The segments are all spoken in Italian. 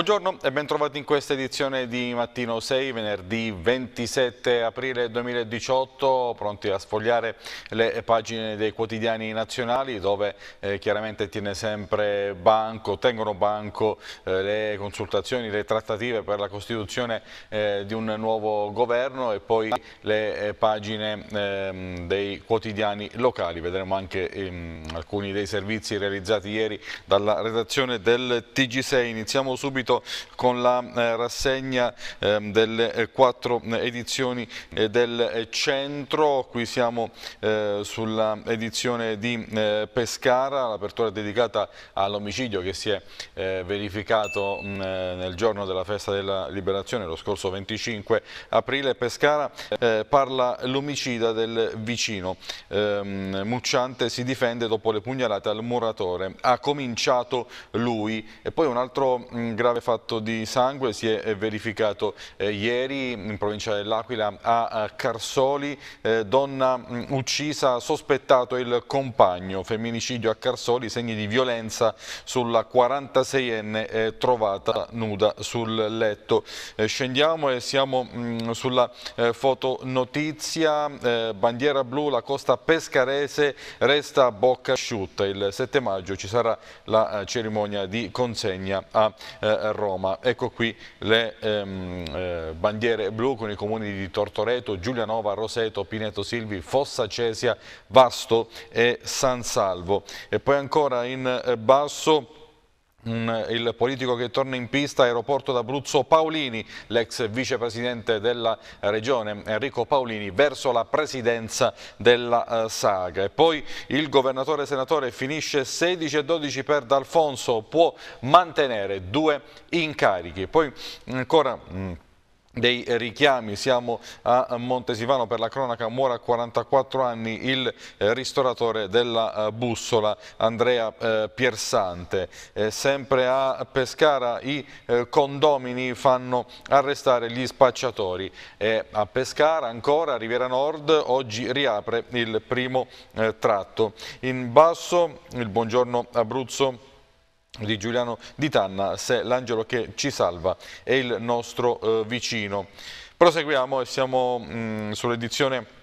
Buongiorno e ben trovati in questa edizione di Mattino 6, venerdì 27 aprile 2018, pronti a sfogliare le pagine dei quotidiani nazionali dove eh, chiaramente tiene sempre banco, tengono banco eh, le consultazioni, le trattative per la costituzione eh, di un nuovo governo e poi le eh, pagine ehm, dei quotidiani locali. Vedremo anche ehm, alcuni dei servizi realizzati ieri dalla redazione del TG6. Iniziamo subito seguito con la eh, rassegna ehm, delle eh, quattro eh, edizioni del centro. Qui siamo sulla edizione di Pescara, l'apertura dedicata all'omicidio che si è verificato mm, nel giorno della festa della liberazione, lo scorso 25 aprile. Pescara parla l'omicida del vicino. Ehm, Mucciante si difende dopo le pugnalate al muratore. Ha cominciato lui. E poi un altro mm, grave mortale fatto di sangue si è verificato eh, ieri in provincia dell'Aquila a Carsoli, eh, donna mh, mm, uccisa, sospettato il compagno, femminicidio a Carsoli, segni di violenza sulla 46enne eh, trovata nuda sul letto. Eh, scendiamo e siamo mh, mm, sulla eh, fotonotizia, eh, bandiera blu, la costa pescarese resta a bocca asciutta, il 7 maggio ci sarà la cerimonia di consegna a eh, Roma. Ecco qui le ehm, eh, bandiere blu con i comuni di Tortoreto, Giulianova, Roseto, Pineto Silvi, Fossa Cesia, Vasto e San Salvo. E poi ancora in eh, basso il politico che torna in pista aeroporto d'Abruzzo Paolini, l'ex vicepresidente della regione Enrico Paolini verso la presidenza della eh, Saga. E poi il governatore senatore finisce 16 e 12 per D'Alfonso, può mantenere due incarichi. Poi ancora mm, dei richiami, siamo a Montesivano per la cronaca, muore a 44 anni il eh, ristoratore della eh, bussola Andrea eh, Piersante. Sempre a Pescara i condomini fanno arrestare gli spacciatori e a Pescara ancora Riviera Nord oggi riapre il primo tratto. In basso il buongiorno Abruzzo di Giuliano Di Tanna, se l'angelo che ci salva è il nostro eh, vicino. Proseguiamo e siamo mm, sull'edizione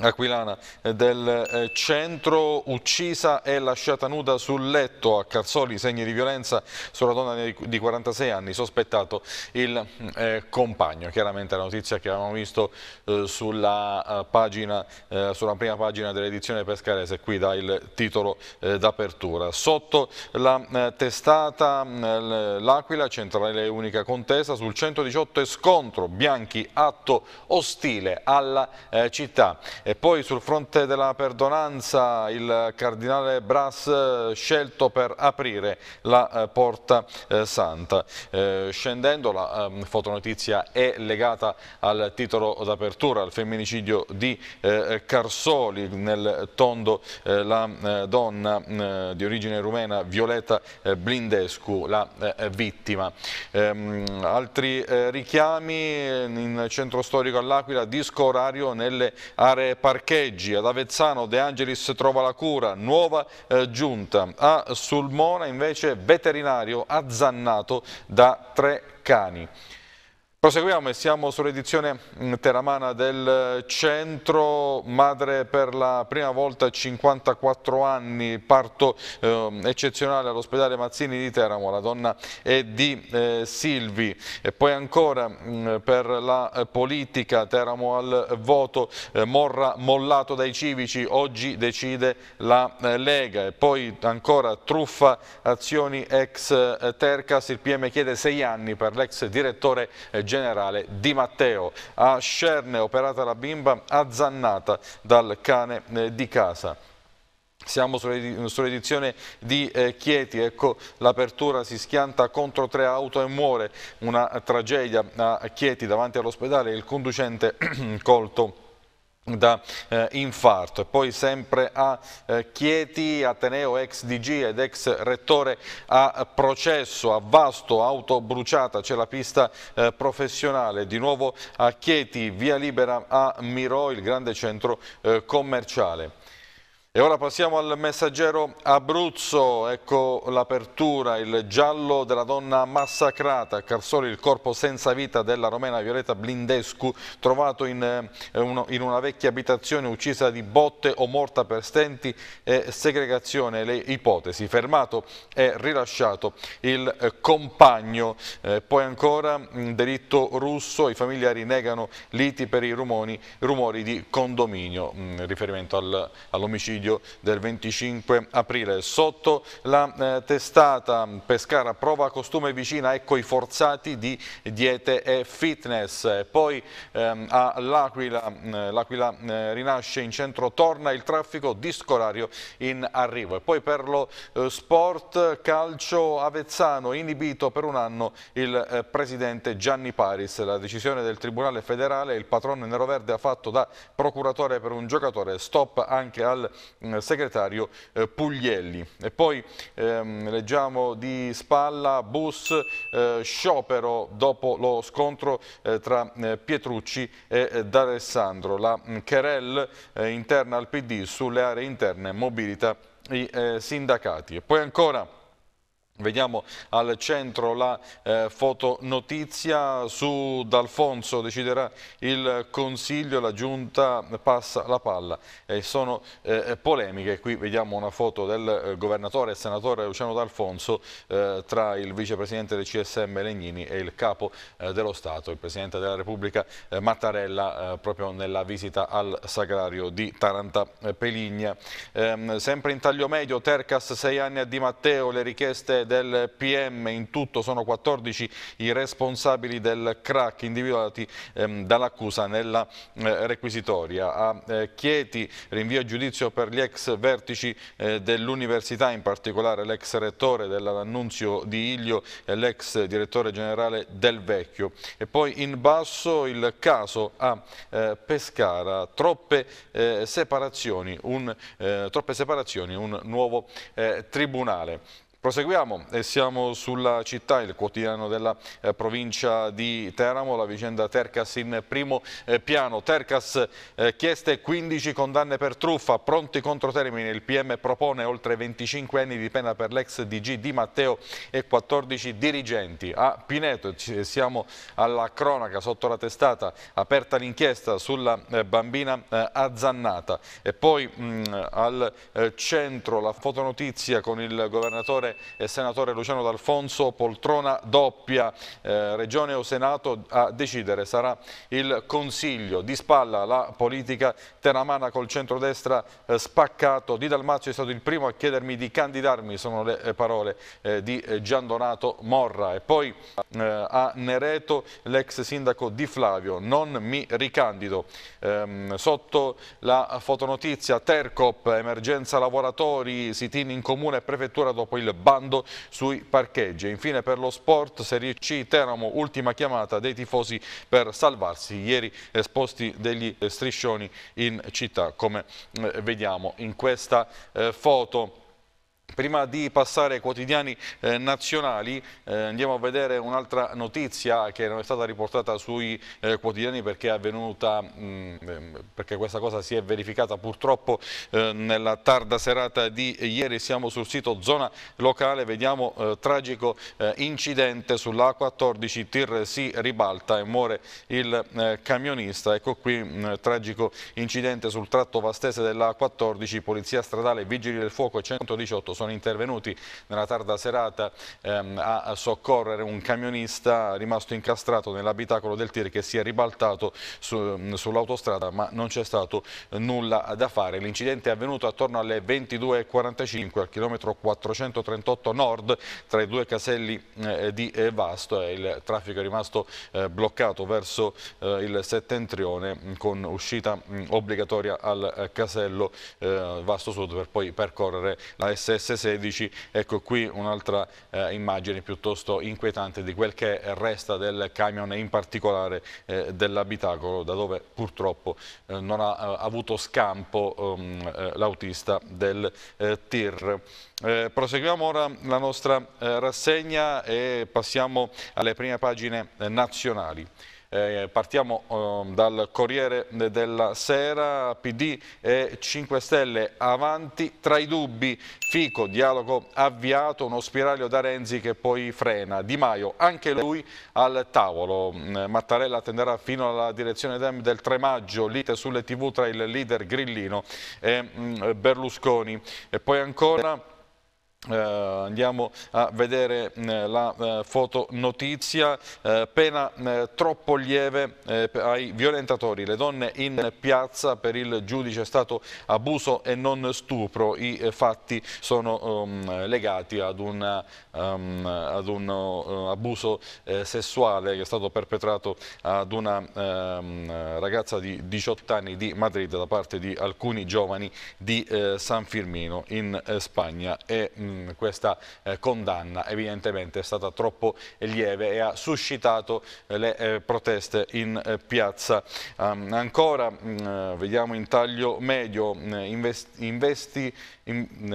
Aquilana eh, del eh, centro uccisa e lasciata nuda sul letto a Carzoli, segni di violenza sulla donna di 46 anni, sospettato il eh, compagno. Chiaramente la notizia che avevamo visto eh, sulla, eh, eh, sulla, prima pagina dell'edizione pescarese, qui dà il titolo d'apertura. Sotto la testata mm, l'Aquila, centrale unica contesa, sul 118 scontro, Bianchi atto ostile alla città. E poi sul fronte della perdonanza il cardinale Brass eh, scelto per aprire la eh, Porta eh, Santa. Scendendo la ehm, fotonotizia è legata al titolo d'apertura, al femminicidio di Carsoli nel tondo la donna mm, di origine rumena Violeta Blindescu, la vittima. Ehm, altri richiami in centro storico all'Aquila, disco orario nelle aree parcheggi, ad Avezzano De Angelis trova la cura, nuova eh, giunta, a Sulmona invece veterinario azzannato da tre cani. Proseguiamo e siamo sull'edizione mm, teramana del eh, centro, madre per la prima volta a 54 anni, parto eh, eccezionale all'ospedale Mazzini di Teramo, la donna è di eh, Silvi e poi ancora mh, mm, per la eh, politica Teramo al voto, eh, Morra mollato dai civici, oggi decide la eh, Lega e poi ancora truffa azioni ex Tercas, il PM chiede sei anni per l'ex direttore generale generale Di Matteo. A Scerne operata la bimba azzannata dal cane eh, di casa. Siamo sull'edizione di eh, Chieti, ecco l'apertura si schianta contro tre auto e muore una tragedia a Chieti davanti all'ospedale, il conducente colto da eh, infarto e poi sempre a eh, Chieti, Ateneo ex DG ed ex rettore a processo, a Vasto, auto bruciata, c'è la pista eh, professionale, di nuovo a Chieti, via libera a Miro, il grande centro eh, commerciale. E ora passiamo al messaggero Abruzzo, ecco l'apertura, il giallo della donna massacrata, a Carsoli il corpo senza vita della romena Violetta Blindescu trovato in, eh, in, una vecchia abitazione uccisa di botte o morta per stenti e segregazione, le ipotesi, fermato e rilasciato il eh, compagno, eh, poi ancora mm, delitto russo, i familiari negano liti per i rumori, rumori di condominio, in mm, riferimento al, all'omicidio video del 25 aprile. Sotto la eh, testata Pescara prova costume vicina, ecco i forzati di diete e fitness. Poi ehm, all'Aquila mm, eh, rinasce in centro, torna il traffico discolario in arrivo. E poi per lo eh, sport calcio Avezzano inibito per un anno il eh, presidente Gianni Paris. La decisione del Tribunale federale, il patrono Verde ha fatto da procuratore per un giocatore. Stop anche al segretario eh, Puglielli. E poi ehm, leggiamo di spalla bus eh, sciopero dopo lo scontro eh, tra eh, Pietrucci e eh, D'Alessandro, la mm, querel eh, interna al PD sulle aree interne mobilita i sindacati. E poi ancora Vediamo al centro la eh, fotonotizia su D'Alfonso, deciderà il Consiglio, la Giunta passa la palla. Eh, sono eh, polemiche, qui vediamo una foto del eh, governatore e senatore Luciano D'Alfonso eh, tra il vicepresidente del CSM Legnini e il capo eh, dello Stato, il Presidente della Repubblica Mattarella, proprio nella visita al Sagrario di Taranta Peligna. Ehm, sempre in taglio medio, Tercas sei anni a Di Matteo, le richieste del PM. In tutto sono 14 i responsabili del crack individuati ehm, dall'accusa nella eh, requisitoria. A eh, Chieti rinvio a giudizio per gli ex vertici eh, dell'università, in particolare l'ex rettore dell'annunzio di Iglio e l'ex direttore generale del Vecchio. E poi in basso il caso a eh, Pescara, troppe, eh, separazioni, un, eh, troppe separazioni, un nuovo tribunale. Proseguiamo e siamo sulla città, il quotidiano della eh, provincia di Teramo, la vicenda Tercas in primo eh, piano. Tercas eh, chieste 15 condanne per truffa, pronti contro termine. Il PM propone oltre 25 anni di pena per l'ex DG Di Matteo e 14 dirigenti. A Pineto siamo alla cronaca sotto la testata, aperta l'inchiesta sulla eh, bambina eh, azzannata. E poi mh, mm, al eh, centro la fotonotizia con il governatore Regione eh, Senatore Luciano D'Alfonso, poltrona doppia, eh, Regione o Senato a decidere, sarà il Consiglio, di spalla la politica teramana col centrodestra eh, spaccato, Di Dalmazio è stato il primo a chiedermi di candidarmi, sono le eh, parole eh, di eh, Giandonato Morra e poi a Nereto l'ex sindaco Di Flavio, non mi ricandido. Ehm, sotto la fotonotizia Tercop, emergenza lavoratori, sitini in comune e prefettura dopo il bando sui parcheggi. Infine per lo sport Serie C Teramo, ultima chiamata dei tifosi per salvarsi. Ieri esposti eh, degli eh, striscioni in città come eh, vediamo in questa foto. Prima di passare ai quotidiani eh, nazionali eh, andiamo a vedere un'altra notizia che non è stata riportata sui eh, quotidiani perché, avvenuta, mh, mm, ehm, perché questa cosa si è verificata purtroppo eh, nella tarda serata di ieri. Siamo sul sito zona locale, vediamo eh, tragico eh, incidente sulla A14 Tir si ribalta e muore il camionista. Ecco qui mh, mm, tragico incidente sul tratto vastese della A14, Polizia Stradale, Vigili del Fuoco 118 sono intervenuti nella tarda serata ehm, a soccorrere un camionista rimasto incastrato nell'abitacolo del tir che si è ribaltato su, mm, sull'autostrada ma non c'è stato eh, nulla da fare. L'incidente è avvenuto attorno alle 22.45 al chilometro 438 nord tra i due caselli eh, eh di eh, Vasto e il traffico è rimasto eh, bloccato verso eh, il settentrione mm, con uscita mh, mm, obbligatoria al casello Vasto Sud per poi percorrere la SS S16, ecco qui un'altra eh, immagine piuttosto inquietante di quel che resta del camion e in particolare eh, dell'abitacolo da dove purtroppo eh, non ha eh, avuto scampo ehm, eh, l'autista del eh, TIR. proseguiamo ora la nostra rassegna e passiamo alle prime pagine nazionali. Eh, partiamo eh, dal Corriere della Sera, PD e 5 Stelle avanti, tra i dubbi, Fico, dialogo avviato, uno spiraglio da Renzi che poi frena, Di Maio anche lui al tavolo, mm, Mattarella attenderà fino alla direzione DEM del 3 maggio, lite sulle tv tra il leader Grillino e mm, Berlusconi e poi ancora Uh, andiamo a vedere uh, la uh, fotonotizia, eh, pena mm, troppo lieve ai violentatori, le donne in piazza per il giudice è stato abuso e non stupro, i fatti sono um, legati ad, una, um, ad un uh, abuso sessuale che è stato perpetrato ad una um, ragazza di 18 anni di Madrid da parte di alcuni giovani di San Firmino in Spagna. E, mm, Mm, questa eh, condanna evidentemente è stata troppo lieve e ha suscitato eh, le eh, proteste in eh, piazza. Um, ancora mh, mm, eh, vediamo in taglio medio, mm, investi, investi in,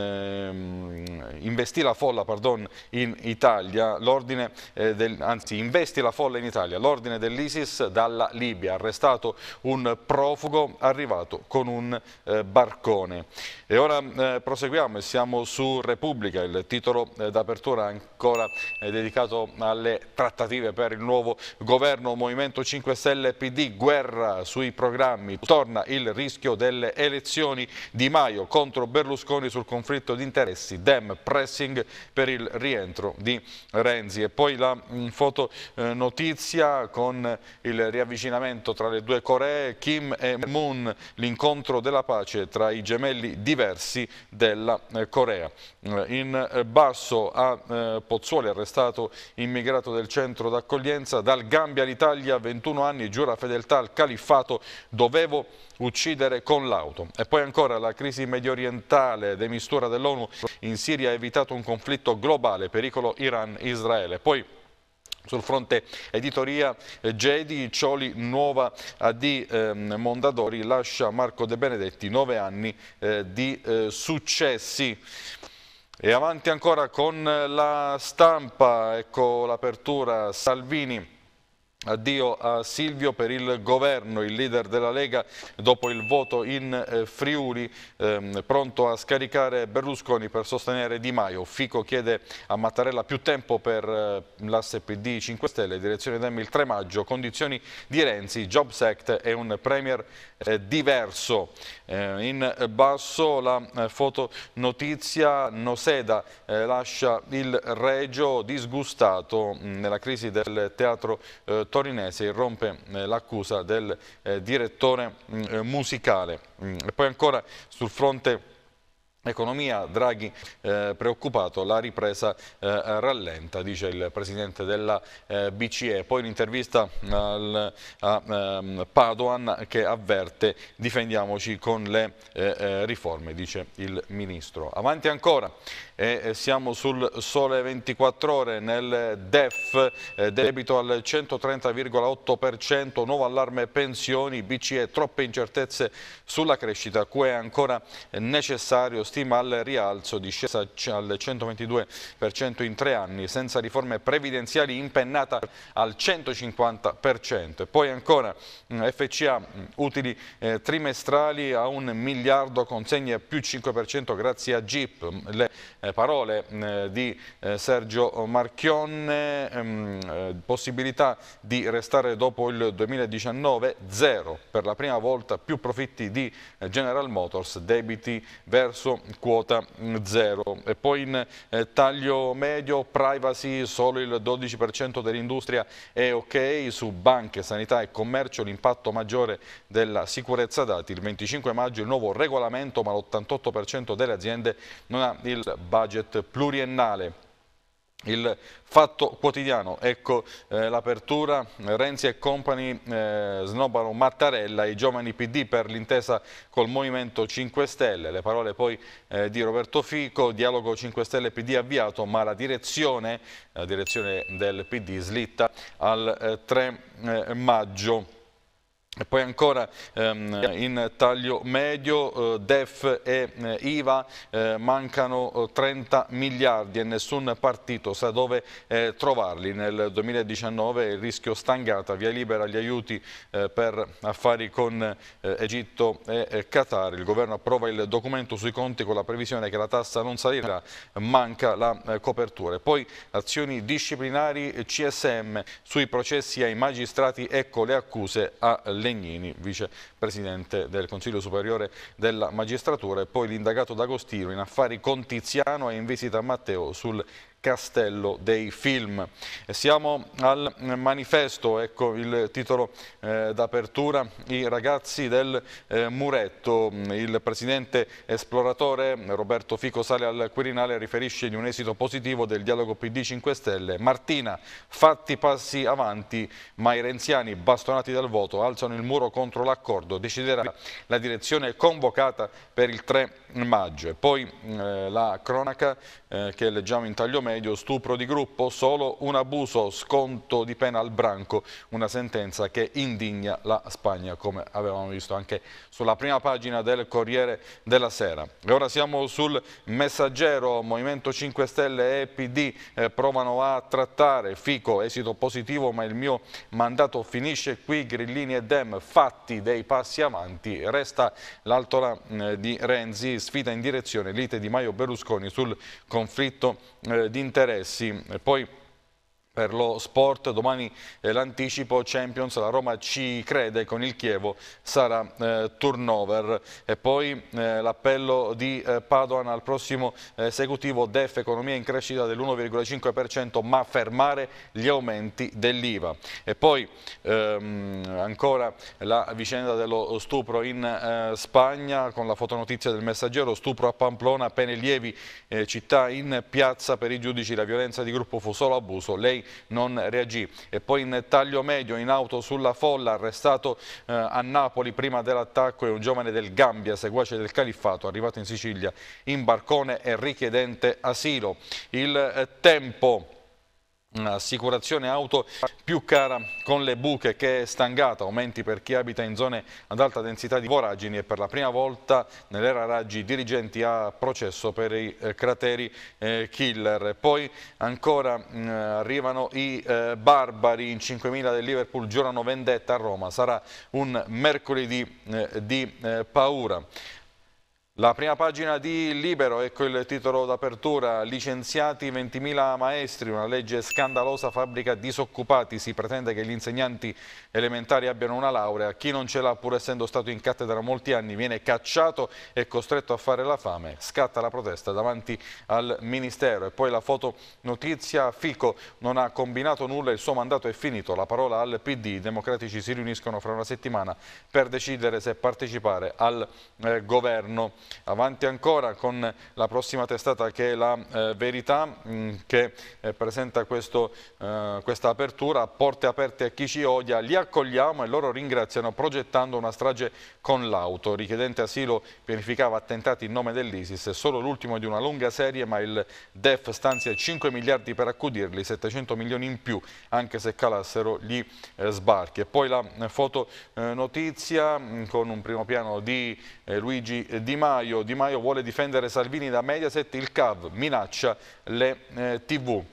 eh, investì la folla pardon, in Italia, eh, del, anzi investi la folla in Italia, l'ordine dell'ISIS dalla Libia, arrestato un profugo arrivato con un eh, barcone. E ora eh, proseguiamo e siamo su Repubblica, il titolo eh, d'apertura ancora eh, dedicato alle trattative per il nuovo governo Movimento 5 Stelle PD, guerra sui programmi, torna il rischio delle elezioni di Maio contro Berlusconi riflessioni sul conflitto di interessi, Dem pressing per il rientro di Renzi. E poi la mm, fotonotizia eh, con il riavvicinamento tra le due Coree, Kim e Moon, l'incontro della pace tra i gemelli diversi della eh, Corea. Eh, in basso a Pozzuoli arrestato immigrato del centro d'accoglienza, dal Gambia all'Italia 21 anni, giura fedeltà al califfato, dovevo uccidere con l'auto. E poi ancora la crisi mediorientale eh, dei mistura dell'ONU in Siria ha evitato un conflitto globale, pericolo Iran-Israele. Poi sul fronte editoria Gedi, eh, Cioli, Nuova AD ehm, Mondadori lascia Marco De Benedetti nove anni eh, di eh, successi. E avanti ancora con eh, la stampa, ecco l'apertura Salvini Addio a Silvio per il governo, il leader della Lega dopo il voto in eh, Friuli, ehm, pronto a scaricare Berlusconi per sostenere Di Maio. Fico chiede a Mattarella più tempo per eh, l'asse PD 5 Stelle, direzione Demi il 3 maggio, condizioni di Renzi, Jobs Act e un Premier eh, diverso. Eh, in basso la eh, fotonotizia Noseda eh, lascia il Regio disgustato mm, nella crisi del teatro torinese, irrompe l'accusa del direttore mm, musicale. Mm, e poi ancora sul fronte Economia, Draghi eh, preoccupato, la ripresa eh, rallenta, dice il Presidente della eh, BCE. Poi un'intervista a ehm, Padoan che avverte difendiamoci con le eh, eh, riforme, dice il Ministro. Avanti ancora e eh, siamo sul sole 24 ore nel DEF, eh, debito al 130,8%, nuovo allarme pensioni, BCE troppe incertezze sulla crescita, QE ancora necessario, stima al rialzo, discesa al 122% in tre anni, senza riforme previdenziali impennata al 150%. E poi ancora mm, FCA, mm, utili eh, trimestrali a un miliardo, consegne più 5% grazie a GIP, mm, le eh, parole mm, eh, di eh, Sergio Marchionne, ehm, possibilità di restare dopo il 2019, zero per la prima volta, più profitti di General Motors, debiti verso quota mm, zero. E poi in taglio medio, privacy, solo il 12% dell'industria è ok, su banche, sanità e commercio l'impatto maggiore della sicurezza dati, il 25 maggio il nuovo regolamento ma l'88% delle aziende non ha il banco budget pluriennale. Il fatto quotidiano, ecco eh, l'apertura, Renzi e compagni eh, snobbano Mattarella, i giovani PD per l'intesa col Movimento 5 Stelle, le parole poi eh, di Roberto Fico, dialogo 5 Stelle PD avviato ma la direzione, la direzione del PD slitta al 3 eh, eh, maggio. E poi ancora ehm, in taglio medio eh, DEF e eh, IVA eh, mancano 30 eh, miliardi e nessun partito sa dove eh, trovarli. Nel 2019 il rischio stangata, via libera agli aiuti eh, per affari con Egitto e Qatar. Il governo approva il documento sui conti con la previsione che la tassa non salirà, manca la copertura. E poi azioni disciplinari CSM sui processi ai magistrati, ecco le accuse a Lenin. Legnini, vice presidente del Consiglio Superiore della Magistratura e poi l'indagato D'Agostino in affari con Tiziano e in visita a Matteo sul Castello dei Film. Siamo al manifesto, ecco il titolo eh, d'apertura, i ragazzi del eh, muretto. Il presidente esploratore Roberto Fico sale al Quirinale e riferisce di un esito positivo del dialogo PD 5 Stelle. Martina, fatti passi avanti, ma i renziani bastonati dal voto alzano il muro contro l'accordo Accordo deciderà la direzione convocata per il 3 maggio. E poi eh, la cronaca eh, che leggiamo in taglio medio, stupro di gruppo, solo un abuso, sconto di pena al branco, una sentenza che indigna la Spagna, come avevamo visto anche sulla prima pagina del Corriere della Sera. E ora siamo sul messaggero, Movimento 5 Stelle e PD eh, provano a trattare, Fico, esito positivo ma il mio mandato finisce qui, Grillini e Dem, fatti dei passi avanti, resta l'altola eh, di Renzi, sfida in direzione lite di Maio Berlusconi sul Consiglio conflitto eh, di interessi. poi per lo sport. Domani eh, l'anticipo Champions, la Roma ci crede con il Chievo, sarà eh, turnover. E poi eh, l'appello di eh, Padoan al prossimo eh, esecutivo DEF economia in crescita dell'1,5% ma fermare gli aumenti dell'IVA. E poi ehm, ancora la vicenda dello stupro in eh, Spagna con la fotonotizia del messaggero, stupro a Pamplona, pene lievi, città in piazza per i giudici, la violenza di gruppo fu solo abuso, lei non reagì. E poi in taglio medio in auto sulla folla arrestato eh, a Napoli prima dell'attacco è un giovane del Gambia, seguace del califfato, arrivato in Sicilia in barcone e richiedente asilo. Il eh, tempo Un'assicurazione auto più cara con le buche che è stangata, aumenti per chi abita in zone ad alta densità di voragini e per la prima volta nell'era Raggi dirigenti a processo per i eh, crateri eh, killer. Poi ancora mm, arrivano i eh, barbari in 5.000 del Liverpool, giurano vendetta a Roma, sarà un mercoledì di paura. La prima pagina di Libero, ecco il titolo d'apertura, licenziati 20.000 maestri, una legge scandalosa fabbrica disoccupati, si pretende che gli insegnanti elementari abbiano una laurea, chi non ce l'ha pur essendo stato in cattedra molti anni viene cacciato e costretto a fare la fame, scatta la protesta davanti al Ministero e poi la foto notizia, Fico non ha combinato nulla, il suo mandato è finito, la parola al PD, i democratici si riuniscono fra una settimana per decidere se partecipare al eh, governo avanti ancora con la prossima testata che è la eh, Verità mh, mm, che eh, presenta questo, eh, questa apertura, porte aperte a chi ci odia, li accogliamo e loro ringraziano progettando una strage con l'auto. Richiedente asilo pianificava attentati in nome dell'ISIS, solo l'ultimo di una lunga serie ma il DEF stanzia 5 miliardi per accudirli, 700 milioni in più anche se calassero gli eh, sbarchi. E poi la eh, fotonotizia eh, mm, con un primo piano di Luigi Di Maio Maio. Di Maio vuole difendere Salvini da Mediaset, il CAV minaccia le eh, TV.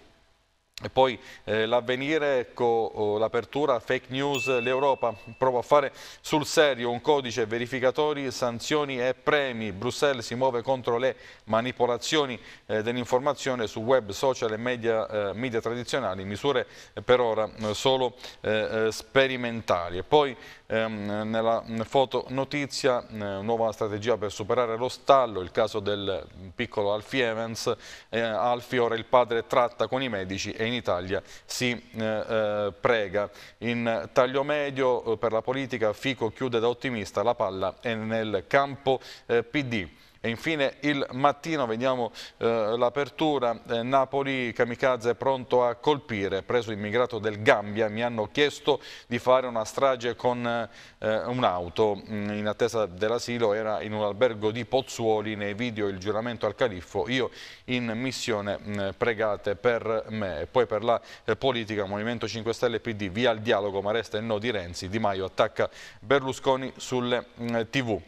E poi eh, l'avvenire, con ecco, oh, l'apertura, fake news, l'Europa prova a fare sul serio un codice verificatori, sanzioni e premi. Bruxelles si muove contro le manipolazioni eh, dell'informazione su web, social e media, eh, media tradizionali, misure per ora eh, solo eh, eh, sperimentali. E poi Ehm, nella foto notizia, eh, nuova strategia per superare lo stallo, il caso del piccolo Alfie Evans, eh, Alfie ora il padre tratta con i medici e in Italia si eh, eh prega. In taglio medio eh, per la politica Fico chiude da ottimista, la palla è nel campo eh, PD. E infine il mattino vediamo eh, l'apertura, eh, Napoli Kamikaze pronto a colpire, preso immigrato del Gambia, mi hanno chiesto di fare una strage con eh, un'auto, mm, in attesa dell'asilo era in un albergo di Pozzuoli, nei video il giuramento al califfo, io in missione mh, mm, pregate per me, e poi per la eh, politica Movimento 5 Stelle PD, via il dialogo, ma resta il no di Renzi, Di Maio attacca Berlusconi sulle mh, mm, eh, tv.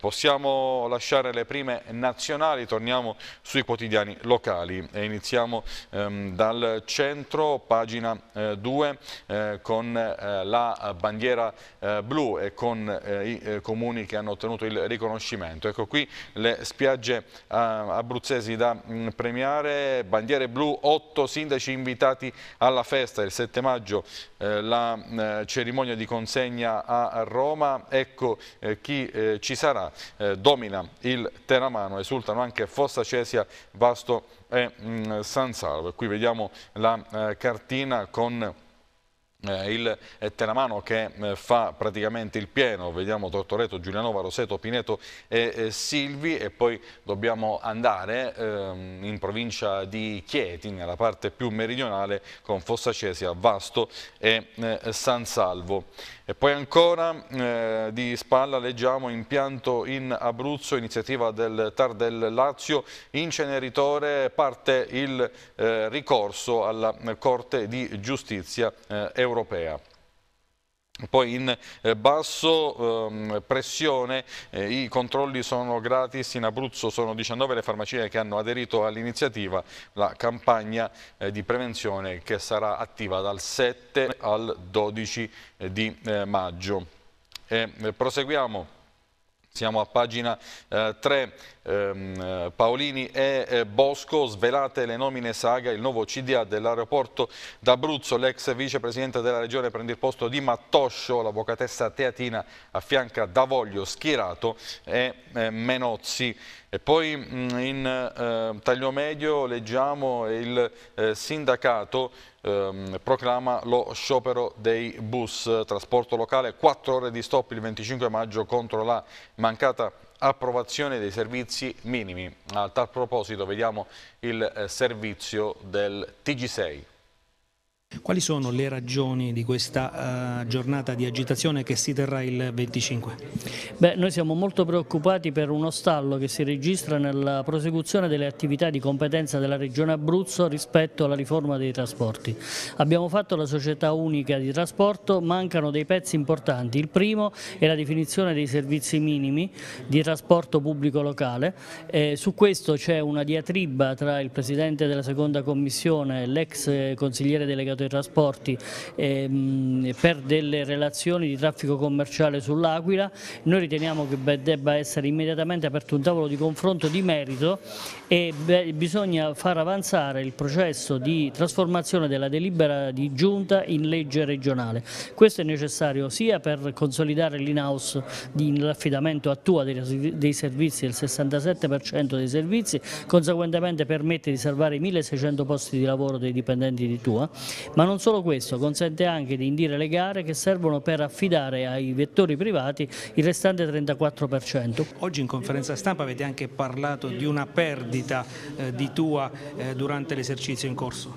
possiamo lasciare le prime prime nazionali, torniamo sui quotidiani locali e iniziamo ehm, dal centro, pagina 2, eh, eh, con eh, la bandiera eh, blu e con eh, i eh, comuni che hanno ottenuto il riconoscimento. Ecco qui le spiagge abruzzesi da mh, mm, premiare, bandiere blu, 8 sindaci invitati alla festa il 7 maggio, la cerimonia di consegna a Roma, ecco chi ci sarà, domina il Teramano, esultano anche Fossa Cesia, Vasto e mh, mm, San Salvo. E qui vediamo la eh, cartina con eh, il eh, Teramano che eh, fa praticamente il pieno, vediamo Tortoreto, Giulianova, Roseto, Pineto e Silvi e poi dobbiamo andare ehm, in provincia di Chieti, nella parte più meridionale con Fossacesia, Vasto e San Salvo. E poi ancora di spalla leggiamo impianto in Abruzzo, iniziativa del TAR del Lazio, inceneritore, parte il ricorso alla Corte di Giustizia europea europea. Poi in eh, basso ehm, pressione eh, i controlli sono gratis, in Abruzzo sono 19 le farmacie che hanno aderito all'iniziativa, la campagna eh, di prevenzione che sarà attiva dal 7 al 12 eh, di eh, maggio. E, eh, proseguiamo siamo a pagina 3, eh, ehm, eh, Paolini e eh, Bosco, svelate le nomine saga, il nuovo CDA dell'aeroporto d'Abruzzo, l'ex vicepresidente della regione prende il posto di Mattoscio, l'avvocatessa Teatina affianca Davoglio, Schierato e eh, Menozzi. E poi mm, in eh, taglio medio leggiamo il eh, sindacato ehm, proclama lo sciopero dei bus. Trasporto locale, 4 ore di stop il 25 maggio contro la mancata approvazione dei servizi minimi. A tal proposito vediamo il eh, servizio del TG6. Quali sono le ragioni di questa uh, giornata di agitazione che si terrà il 25? Beh, noi siamo molto preoccupati per uno stallo che si registra nella prosecuzione delle attività di competenza della Regione Abruzzo rispetto alla riforma dei trasporti. Abbiamo fatto la società unica di trasporto, mancano dei pezzi importanti. Il primo è la definizione dei servizi minimi di trasporto pubblico locale. Eh, su questo c'è una diatriba tra il Presidente della Seconda Commissione e l'ex eh, consigliere delegato dei trasporti ehm, per delle relazioni di traffico commerciale sull'Aquila, noi riteniamo che beh, debba essere immediatamente aperto un tavolo di confronto di merito e beh, bisogna far avanzare il processo di trasformazione della delibera di giunta in legge regionale. Questo è necessario sia per consolidare l'in-house dell'affidamento attua dei, dei servizi, del 67% dei servizi, conseguentemente permette di salvare 1600 posti di lavoro dei dipendenti di Tua ma non solo questo, consente anche di indire le gare che servono per affidare ai vettori privati il restante 34%. Oggi in conferenza stampa avete anche parlato di una perdita eh, di Tua eh, durante l'esercizio in corso.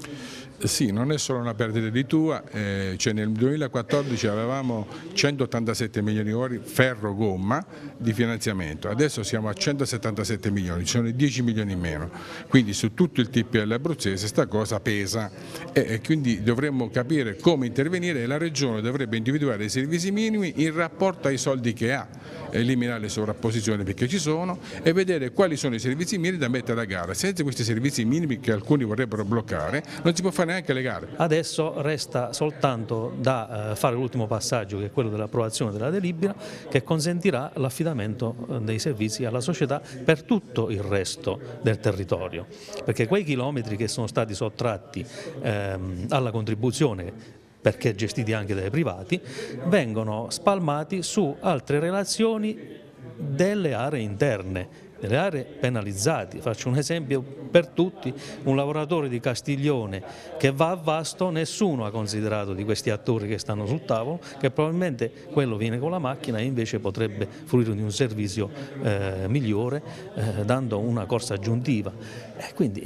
Sì, non è solo una perdita di tua, eh, cioè nel 2014 avevamo 187 milioni di euro ferro-gomma di finanziamento, adesso siamo a 177 milioni, ci sono 10 milioni in meno, quindi su tutto il TPL abruzzese questa cosa pesa e, e quindi dovremmo capire come intervenire e la Regione dovrebbe individuare i servizi minimi in rapporto ai soldi che ha, eliminare le sovrapposizioni perché ci sono e vedere quali sono i servizi minimi da mettere a gara, senza questi servizi minimi che alcuni vorrebbero bloccare non si può fare neanche le gare. Adesso resta soltanto da eh, fare l'ultimo passaggio che è quello dell'approvazione della delibera che consentirà l'affidamento eh, dei servizi alla società per tutto il resto del territorio, perché quei chilometri che sono stati sottratti ehm, alla contribuzione perché gestiti anche dai privati, vengono spalmati su altre relazioni delle aree interne delle aree penalizzate. Faccio un esempio per tutti, un lavoratore di Castiglione che va a Vasto, nessuno ha considerato di questi attori che stanno sul tavolo, che probabilmente quello viene con la macchina e invece potrebbe fruire di un servizio eh, migliore eh, dando una corsa aggiuntiva. Eh, quindi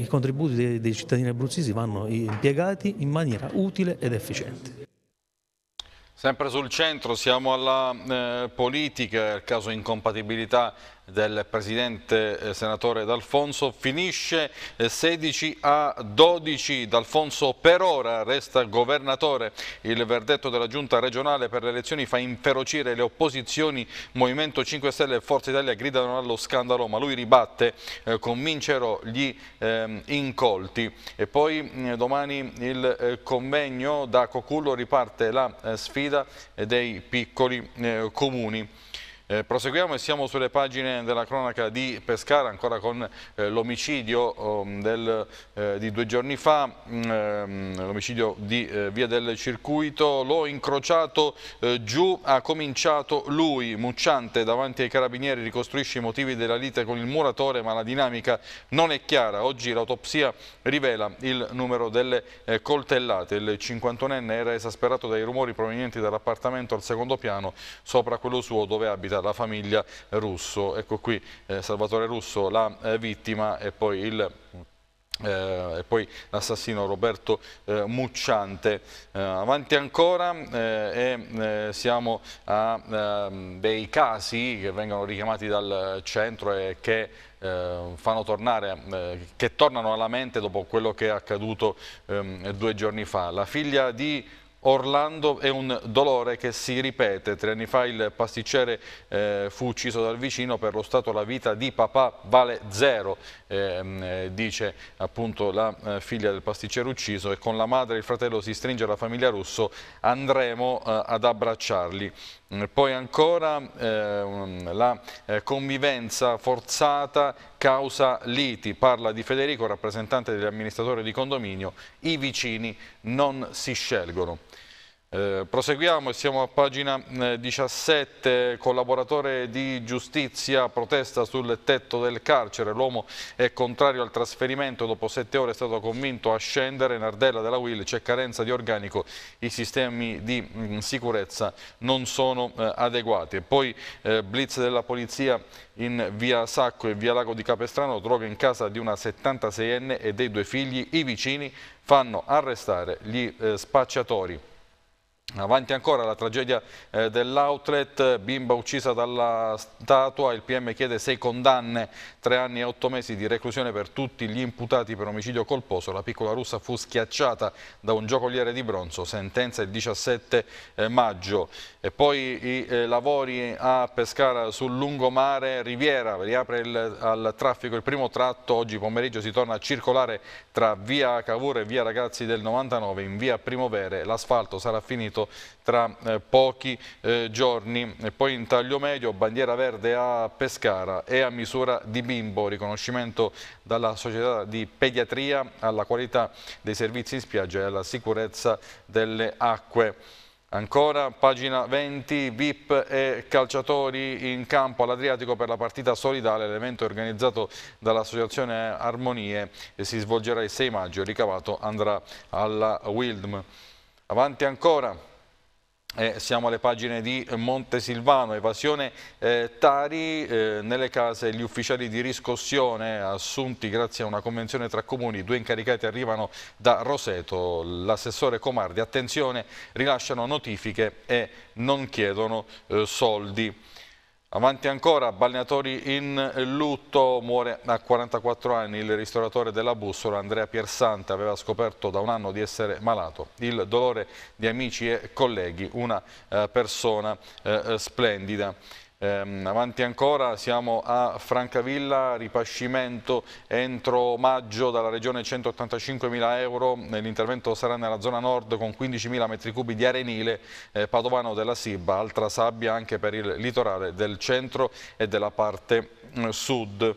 i contributi dei, dei cittadini abruzzesi vanno impiegati in maniera utile ed efficiente. Sempre sul centro, siamo alla eh, politica, il caso incompatibilità del presidente eh, senatore D'Alfonso finisce eh, 16 a 12 D'Alfonso per ora resta governatore il verdetto della giunta regionale per le elezioni fa inferocire le opposizioni Movimento 5 Stelle e Forza Italia gridano allo scandalo ma lui ribatte eh, convincerò gli ehm, incolti e poi mm, domani il eh, convegno da Cocullo riparte la eh, sfida eh, dei piccoli comuni eh, proseguiamo e siamo sulle pagine della cronaca di Pescara, ancora con eh, l'omicidio um, eh, di due giorni fa, um, l'omicidio di eh, Via del Circuito, l'ho incrociato eh, giù, ha cominciato lui, Mucciante, davanti ai carabinieri, ricostruisce i motivi della lite con il muratore, ma la dinamica non è chiara. Oggi l'autopsia rivela il numero delle eh, coltellate. Il 51enne era esasperato dai rumori provenienti dall'appartamento al secondo piano, sopra quello suo dove abita visita alla famiglia Russo. Ecco qui eh, Salvatore Russo la eh, vittima e poi il eh, e poi l'assassino Roberto eh, Mucciante. Eh, avanti ancora eh, e eh, siamo a ehm, dei casi che vengono richiamati dal centro e che ehm, fanno tornare, eh, che tornano alla mente dopo quello che è accaduto ehm, due giorni fa. La figlia di Orlando è un dolore che si ripete. Tre anni fa il pasticcere eh, fu ucciso dal vicino, per lo Stato la vita di papà vale zero, ehm, eh, dice appunto la eh, figlia del pasticcere ucciso e con la madre e il fratello si stringe alla famiglia russo, andremo eh, ad abbracciarli. Mm, poi ancora eh, la eh, convivenza forzata causa liti, parla di Federico, rappresentante degli amministratori di condominio, i vicini non si scelgono. Eh, proseguiamo, siamo a pagina 17, eh, collaboratore di giustizia protesta sul tetto del carcere, l'uomo è contrario al trasferimento, dopo sette ore è stato convinto a scendere, Nardella della Will c'è carenza di organico, i sistemi di mh, mm, sicurezza non sono eh, adeguati. E poi eh, blitz della polizia in via Sacco e via Lago di Capestrano, droga in casa di una 76enne e dei due figli, i vicini fanno arrestare gli eh, spacciatori. Avanti ancora la tragedia eh, dell'outlet, bimba uccisa dalla statua, il PM chiede sei condanne, tre anni e otto mesi di reclusione per tutti gli imputati per omicidio colposo. La piccola russa fu schiacciata da un giocoliere di bronzo, sentenza il 17 eh, maggio. E poi i eh, lavori a Pescara sul lungomare Riviera, riapre il, al traffico il primo tratto, oggi pomeriggio si torna a circolare tra via Cavour e via Ragazzi del 99 in via Primovere, l'asfalto sarà finito tra eh, pochi eh, giorni. E poi in taglio medio bandiera verde a Pescara e a misura di bimbo, riconoscimento dalla società di pediatria alla qualità dei servizi in spiaggia e alla sicurezza delle acque. Ancora pagina 20, VIP e calciatori in campo all'Adriatico per la partita solidale, l'evento organizzato dall'associazione Armonie e si svolgerà il 6 maggio, il ricavato andrà alla Wildm. Avanti ancora. Eh, siamo alle pagine di Montesilvano, evasione eh, Tari, eh, nelle case gli ufficiali di riscossione assunti grazie a una convenzione tra comuni, due incaricati arrivano da Roseto, l'assessore Comardi, attenzione, rilasciano notifiche e non chiedono eh, soldi. Avanti ancora, balneatori in lutto, muore a 44 anni il ristoratore della bussola Andrea Piersante, aveva scoperto da un anno di essere malato. Il dolore di amici e colleghi, una eh, persona eh, splendida. Ehm, avanti ancora, siamo a Francavilla, ripascimento entro maggio dalla regione 185.000 euro, l'intervento sarà nella zona nord con 15.000 m3 di arenile eh, padovano della Sibba, altra sabbia anche per il litorale del centro e della parte eh, sud.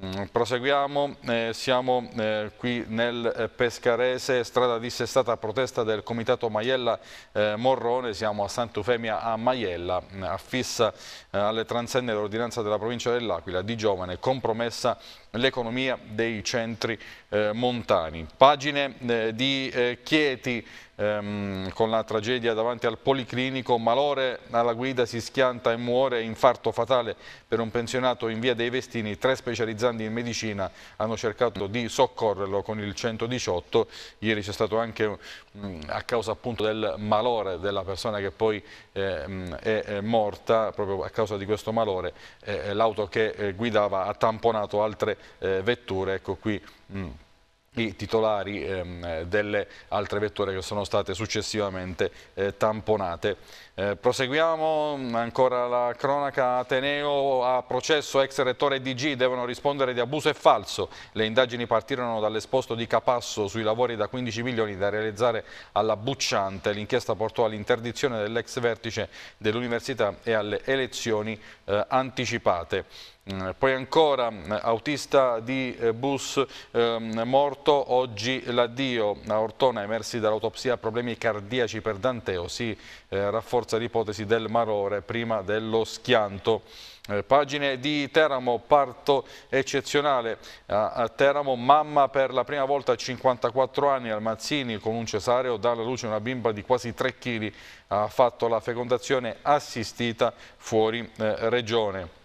Mm, proseguiamo, eh, siamo eh, qui nel eh, Pescarese, strada dissestata a protesta del Comitato Maiella eh, Morrone, siamo a Sant'Ufemia a Maiella, mm, affissa eh, alle transenne l'ordinanza della provincia dell'Aquila di giovane compromessa l'economia dei centri eh, montani. Pagine eh, di eh, Chieti ehm, con la tragedia davanti al Policlinico, malore alla guida si schianta e muore, infarto fatale per un pensionato in via dei Vestini, tre specializzanti in medicina hanno cercato di soccorrerlo con il 118, ieri c'è stato anche mh, mm, a causa appunto del malore della persona che poi mh, eh, mm, è eh, morta, proprio a causa di questo malore, eh, l'auto che guidava ha tamponato altre eh, vetture, ecco qui mh, mm, i titolari ehm, delle altre vetture che sono state successivamente eh, tamponate. Eh, proseguiamo, mm, ancora la cronaca Ateneo a processo ex rettore DG devono rispondere di abuso e falso. Le indagini partirono dall'esposto di Capasso sui lavori da 15 milioni da realizzare alla Bucciante. L'inchiesta portò all'interdizione dell'ex vertice dell'università e alle elezioni eh, anticipate. Mm, poi ancora eh, autista di eh, bus ehm, morto, oggi l'addio a Ortona emersi dall'autopsia problemi cardiaci per Danteo, si eh, rafforza l'ipotesi del malore prima dello schianto. pagine di Teramo, parto eccezionale a, Teramo, mamma per la prima volta a 54 anni al Mazzini con un cesareo, dà alla luce una bimba di quasi 3 kg, ha fatto la fecondazione assistita fuori regione.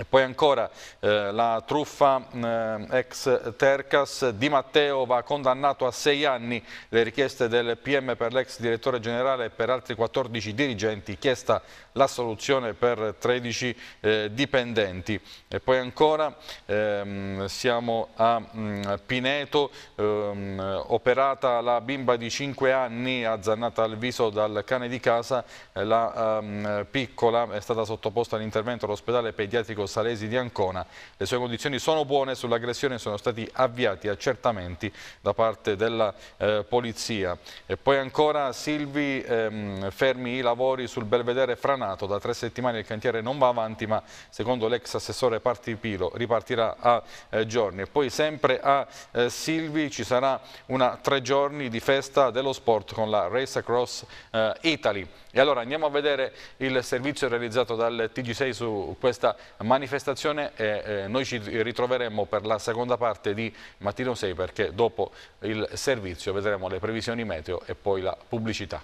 E poi ancora eh, la truffa eh, ex Tercas, Di Matteo va condannato a sei anni, le richieste del PM per l'ex direttore generale e per altri 14 dirigenti, chiesta l'assoluzione per 13 eh, dipendenti. E poi ancora ehm, siamo a mh, mm, Pineto, ehm, operata la bimba di 5 anni azzannata al viso dal cane di casa, la ehm, piccola è stata sottoposta all'intervento all'ospedale pediatrico Salesi di Ancona. Le sue condizioni sono buone, sull'aggressione sono stati avviati accertamenti da parte della eh, polizia. E poi ancora Silvi ehm, fermi i lavori sul belvedere franato, da tre settimane il cantiere non va avanti ma secondo l'ex assessore Partipilo ripartirà a eh, giorni. E poi sempre a eh, Silvi ci sarà una tre giorni di festa dello sport con la Race Across eh, Italy. E allora andiamo a vedere il servizio realizzato dal TG6 su questa mattina manifestazione e eh, noi ci ritroveremo per la seconda parte di Mattino 6 perché dopo il servizio vedremo le previsioni meteo e poi la pubblicità.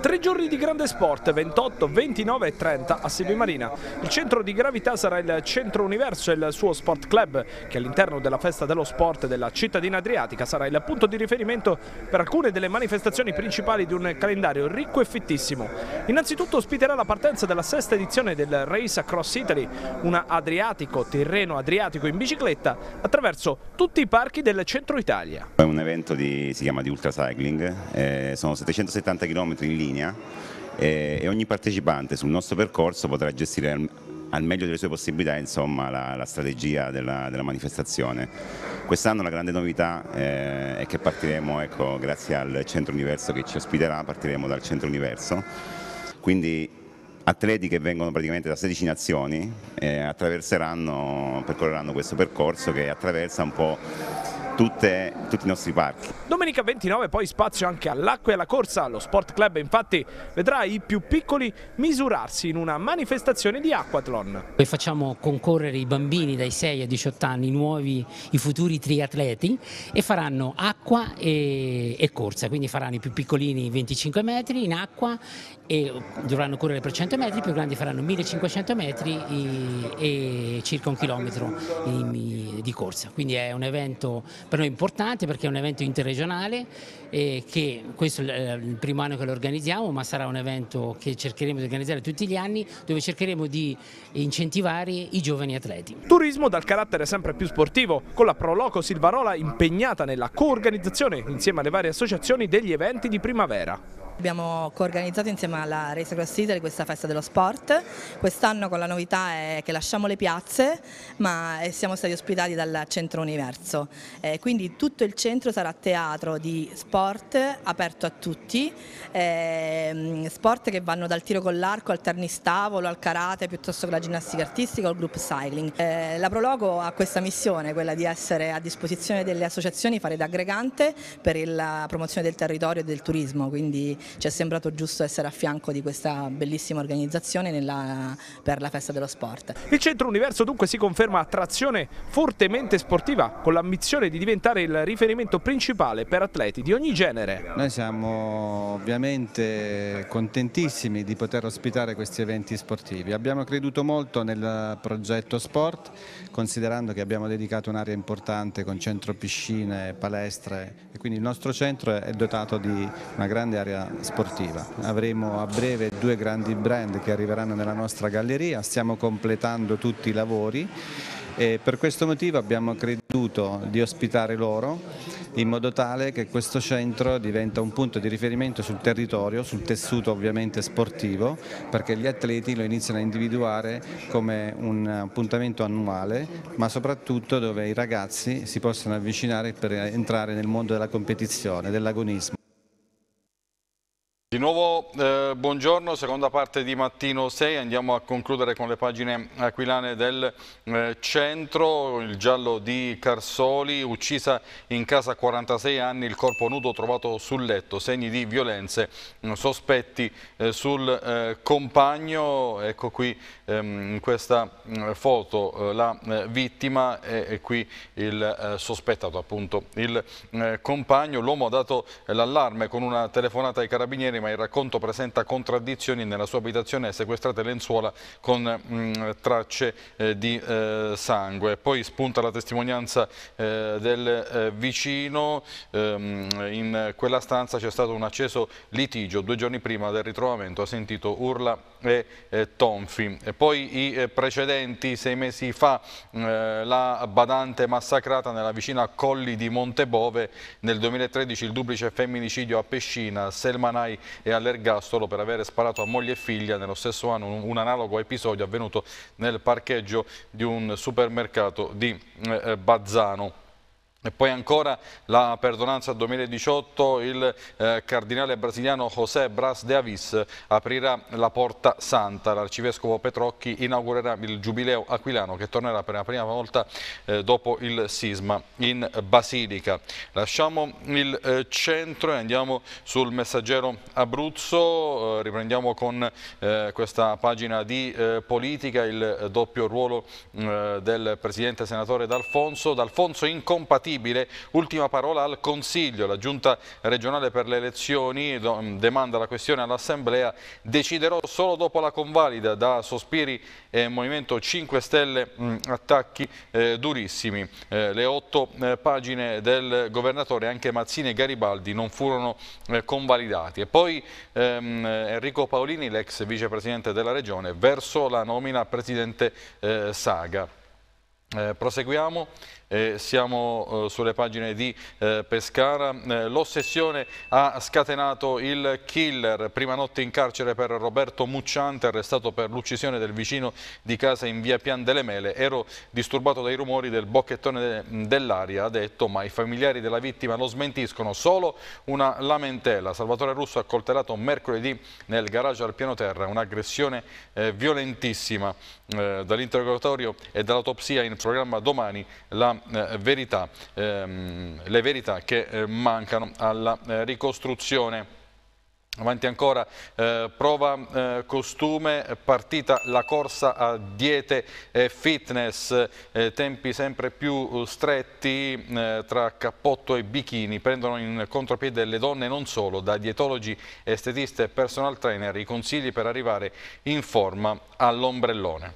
Tre giorni di grande sport, 28, 29 e 30 a Silvi Marina. Il centro di gravità sarà il Centro Universo e il suo sport club, che all'interno della festa dello sport della cittadina adriatica sarà il punto di riferimento per alcune delle manifestazioni principali di un calendario ricco e fittissimo. Innanzitutto ospiterà la partenza della sesta edizione del Race Across Italy, una adriatico, terreno adriatico in bicicletta, attraverso tutti i parchi del centro Italia. È un evento di, si chiama di ultracycling, eh, sono 770 km km in linea eh, e, ogni partecipante sul nostro percorso potrà gestire al, meglio delle sue possibilità insomma, la, la, strategia della, della manifestazione. Quest'anno la grande novità eh, è che partiremo, ecco, grazie al Centro Universo che ci ospiterà, partiremo dal Centro Universo, quindi atleti che vengono praticamente da 16 nazioni eh, attraverseranno, percorreranno questo percorso che attraversa un po' tutte, tutti i nostri parchi. Domenica 29 poi spazio anche all'acqua e alla corsa, lo Sport Club infatti vedrà i più piccoli misurarsi in una manifestazione di acquathlon. Noi facciamo concorrere i bambini dai 6 ai 18 anni, i nuovi, i futuri triatleti e faranno acqua e, e corsa, quindi faranno i più piccolini 25 metri in acqua e dovranno correre per 100 metri, i più grandi faranno 1500 metri e, circa un chilometro di corsa. Quindi è un evento per noi importante perché è un evento interregionale che questo è il primo anno che lo organizziamo, ma sarà un evento che cercheremo di organizzare tutti gli anni dove cercheremo di incentivare i giovani atleti. Turismo dal carattere sempre più sportivo, con la Proloco Silvarola impegnata nella coorganizzazione insieme alle varie associazioni degli eventi di primavera. Abbiamo coorganizzato insieme alla Race Across Italy questa festa dello sport. Quest'anno con la novità è che lasciamo le piazze ma eh, siamo stati ospitati dal Centro Universo. Eh, quindi tutto il centro sarà teatro di sport aperto a tutti, eh, sport che vanno dal tiro con l'arco al ternistavo, al karate piuttosto che alla ginnastica artistica o al group cycling. Eh, la Prologo ha questa missione, quella di essere a disposizione delle associazioni, fare da aggregante per la promozione del territorio e del turismo, quindi ci è sembrato giusto essere a fianco di questa bellissima organizzazione nella, per la festa dello sport. Il Centro Universo dunque si conferma attrazione fortemente sportiva con l'ambizione di diventare il riferimento principale per atleti di ogni genere. Noi siamo ovviamente contentissimi di poter ospitare questi eventi sportivi. Abbiamo creduto molto nel progetto sport considerando che abbiamo dedicato un'area importante con centro piscine, palestre e quindi il nostro centro è dotato di una grande area sportiva. Avremo a breve due grandi brand che arriveranno nella nostra galleria, stiamo completando tutti i lavori e per questo motivo abbiamo creduto di ospitare loro in modo tale che questo centro diventa un punto di riferimento sul territorio, sul tessuto ovviamente sportivo, perché gli atleti lo iniziano a individuare come un appuntamento annuale, ma soprattutto dove i ragazzi si possono avvicinare per entrare nel mondo della competizione, dell'agonismo. Di nuovo eh, buongiorno, seconda parte di Mattino 6, andiamo a concludere con le pagine aquilane del eh, centro, il giallo di Carsoli, uccisa in casa a 46 anni, il corpo nudo trovato sul letto, segni di violenze, mm, sospetti eh, sul eh, compagno, ecco qui ehm, in questa mm, foto eh, la eh, vittima e, qui il sospettato appunto il compagno, l'uomo ha dato l'allarme con una telefonata ai carabinieri familiari, ma il racconto presenta contraddizioni. Nella sua abitazione e sequestrate lenzuola con mh, tracce eh, di eh, sangue. Poi spunta la testimonianza eh, del eh, vicino. Ehm, in quella stanza c'è stato un acceso litigio due giorni prima del ritrovamento. Ha sentito urla e eh, tonfi. E poi i precedenti, sei mesi fa, la badante massacrata nella vicina Colli di Montebove nel 2013 il duplice femminicidio a Pescina, Selmanai e all'ergastolo per aver sparato a moglie e figlia nello stesso anno un, un analogo episodio avvenuto nel parcheggio di un supermercato di eh, eh Bazzano. E poi ancora la perdonanza 2018, il eh, cardinale brasiliano José Bras de Avis aprirà la Porta Santa. L'arcivescovo Petrocchi inaugurerà il Giubileo Aquilano che tornerà per la prima volta eh, dopo il sisma in Basilica. Lasciamo il eh, centro e andiamo sul messaggero Abruzzo, eh, riprendiamo con eh, questa pagina di eh, politica il doppio ruolo del Presidente Senatore D'Alfonso. D'Alfonso incompatibile fattibile. Ultima parola al Consiglio, la Giunta regionale per le elezioni mm, demanda la questione all'Assemblea, deciderò solo dopo la convalida da Sospiri e Movimento 5 Stelle mm, attacchi eh, durissimi. Eh, le otto eh, pagine del governatore, anche Mazzini e Garibaldi, non furono eh, convalidati. E poi ehm, Enrico Paolini, l'ex vicepresidente della Regione, verso la nomina a presidente eh, Saga. Eh, proseguiamo. Eh, siamo eh, sulle pagine di eh, Pescara. Eh, l'ossessione ha scatenato il killer. Prima notte in carcere per Roberto Mucciante, arrestato per l'uccisione del vicino di casa in via Pian delle Mele. Ero disturbato dai rumori del bocchettone de dell'aria, ha detto, ma i familiari della vittima lo smentiscono. Solo una lamentela. Salvatore Russo ha coltellato mercoledì nel garage al piano terra. Un'aggressione eh, violentissima. Eh, dall'interrogatorio e dall'autopsia in programma domani la eh, verità, ehm, le verità che eh, mancano alla eh, ricostruzione. Avanti ancora, eh, prova eh, costume, partita la corsa a diete e fitness, eh, tempi sempre più stretti tra cappotto e bikini, prendono in contropiede le donne non solo, da dietologi, estetiste e personal trainer, i consigli per arrivare in forma all'ombrellone.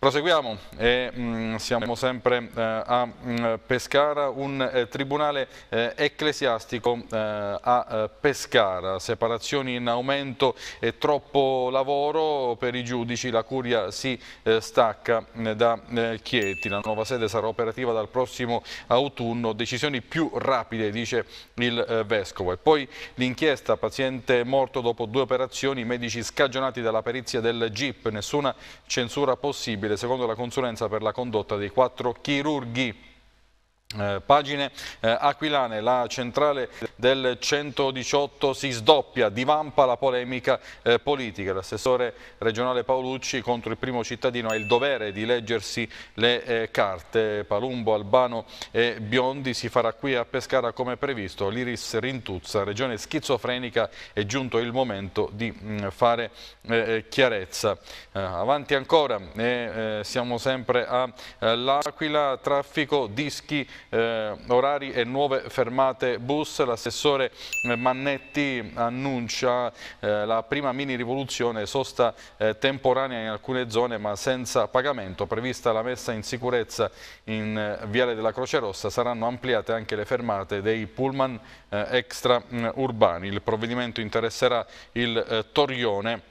Proseguiamo e mh, mm, siamo sempre eh, a mh, mm, Pescara, un eh, tribunale eh, ecclesiastico eh, a eh, Pescara, separazioni in aumento e troppo lavoro per i giudici, la curia si eh, stacca mm, da Chieti, la nuova sede sarà operativa dal prossimo autunno, decisioni più rapide dice il Vescovo. E poi l'inchiesta, paziente morto dopo due operazioni, medici scagionati dalla perizia del GIP, nessuna censura possibile secondo la consulenza per la condotta dei quattro chirurghi. Eh, pagine eh, aquilane, la centrale del 118 si sdoppia, divampa la polemica eh, politica. L'assessore regionale Paolucci contro il primo cittadino ha il dovere di leggersi le eh, carte. Palumbo, Albano e Biondi si farà qui a Pescara come previsto. L'Iris Rintuzza, regione schizofrenica, è giunto il momento di mh, mm, fare eh, eh, chiarezza. avanti ancora, siamo sempre all'Aquila, traffico, dischi eh, orari e nuove fermate bus. L'assessore Mannetti annuncia eh, la prima mini rivoluzione, sosta eh, temporanea in alcune zone ma senza pagamento. Prevista la messa in sicurezza in eh, Viale della Croce Rossa saranno ampliate anche le fermate dei pullman eh, extraurbani. Mm, il provvedimento interesserà il eh, Torione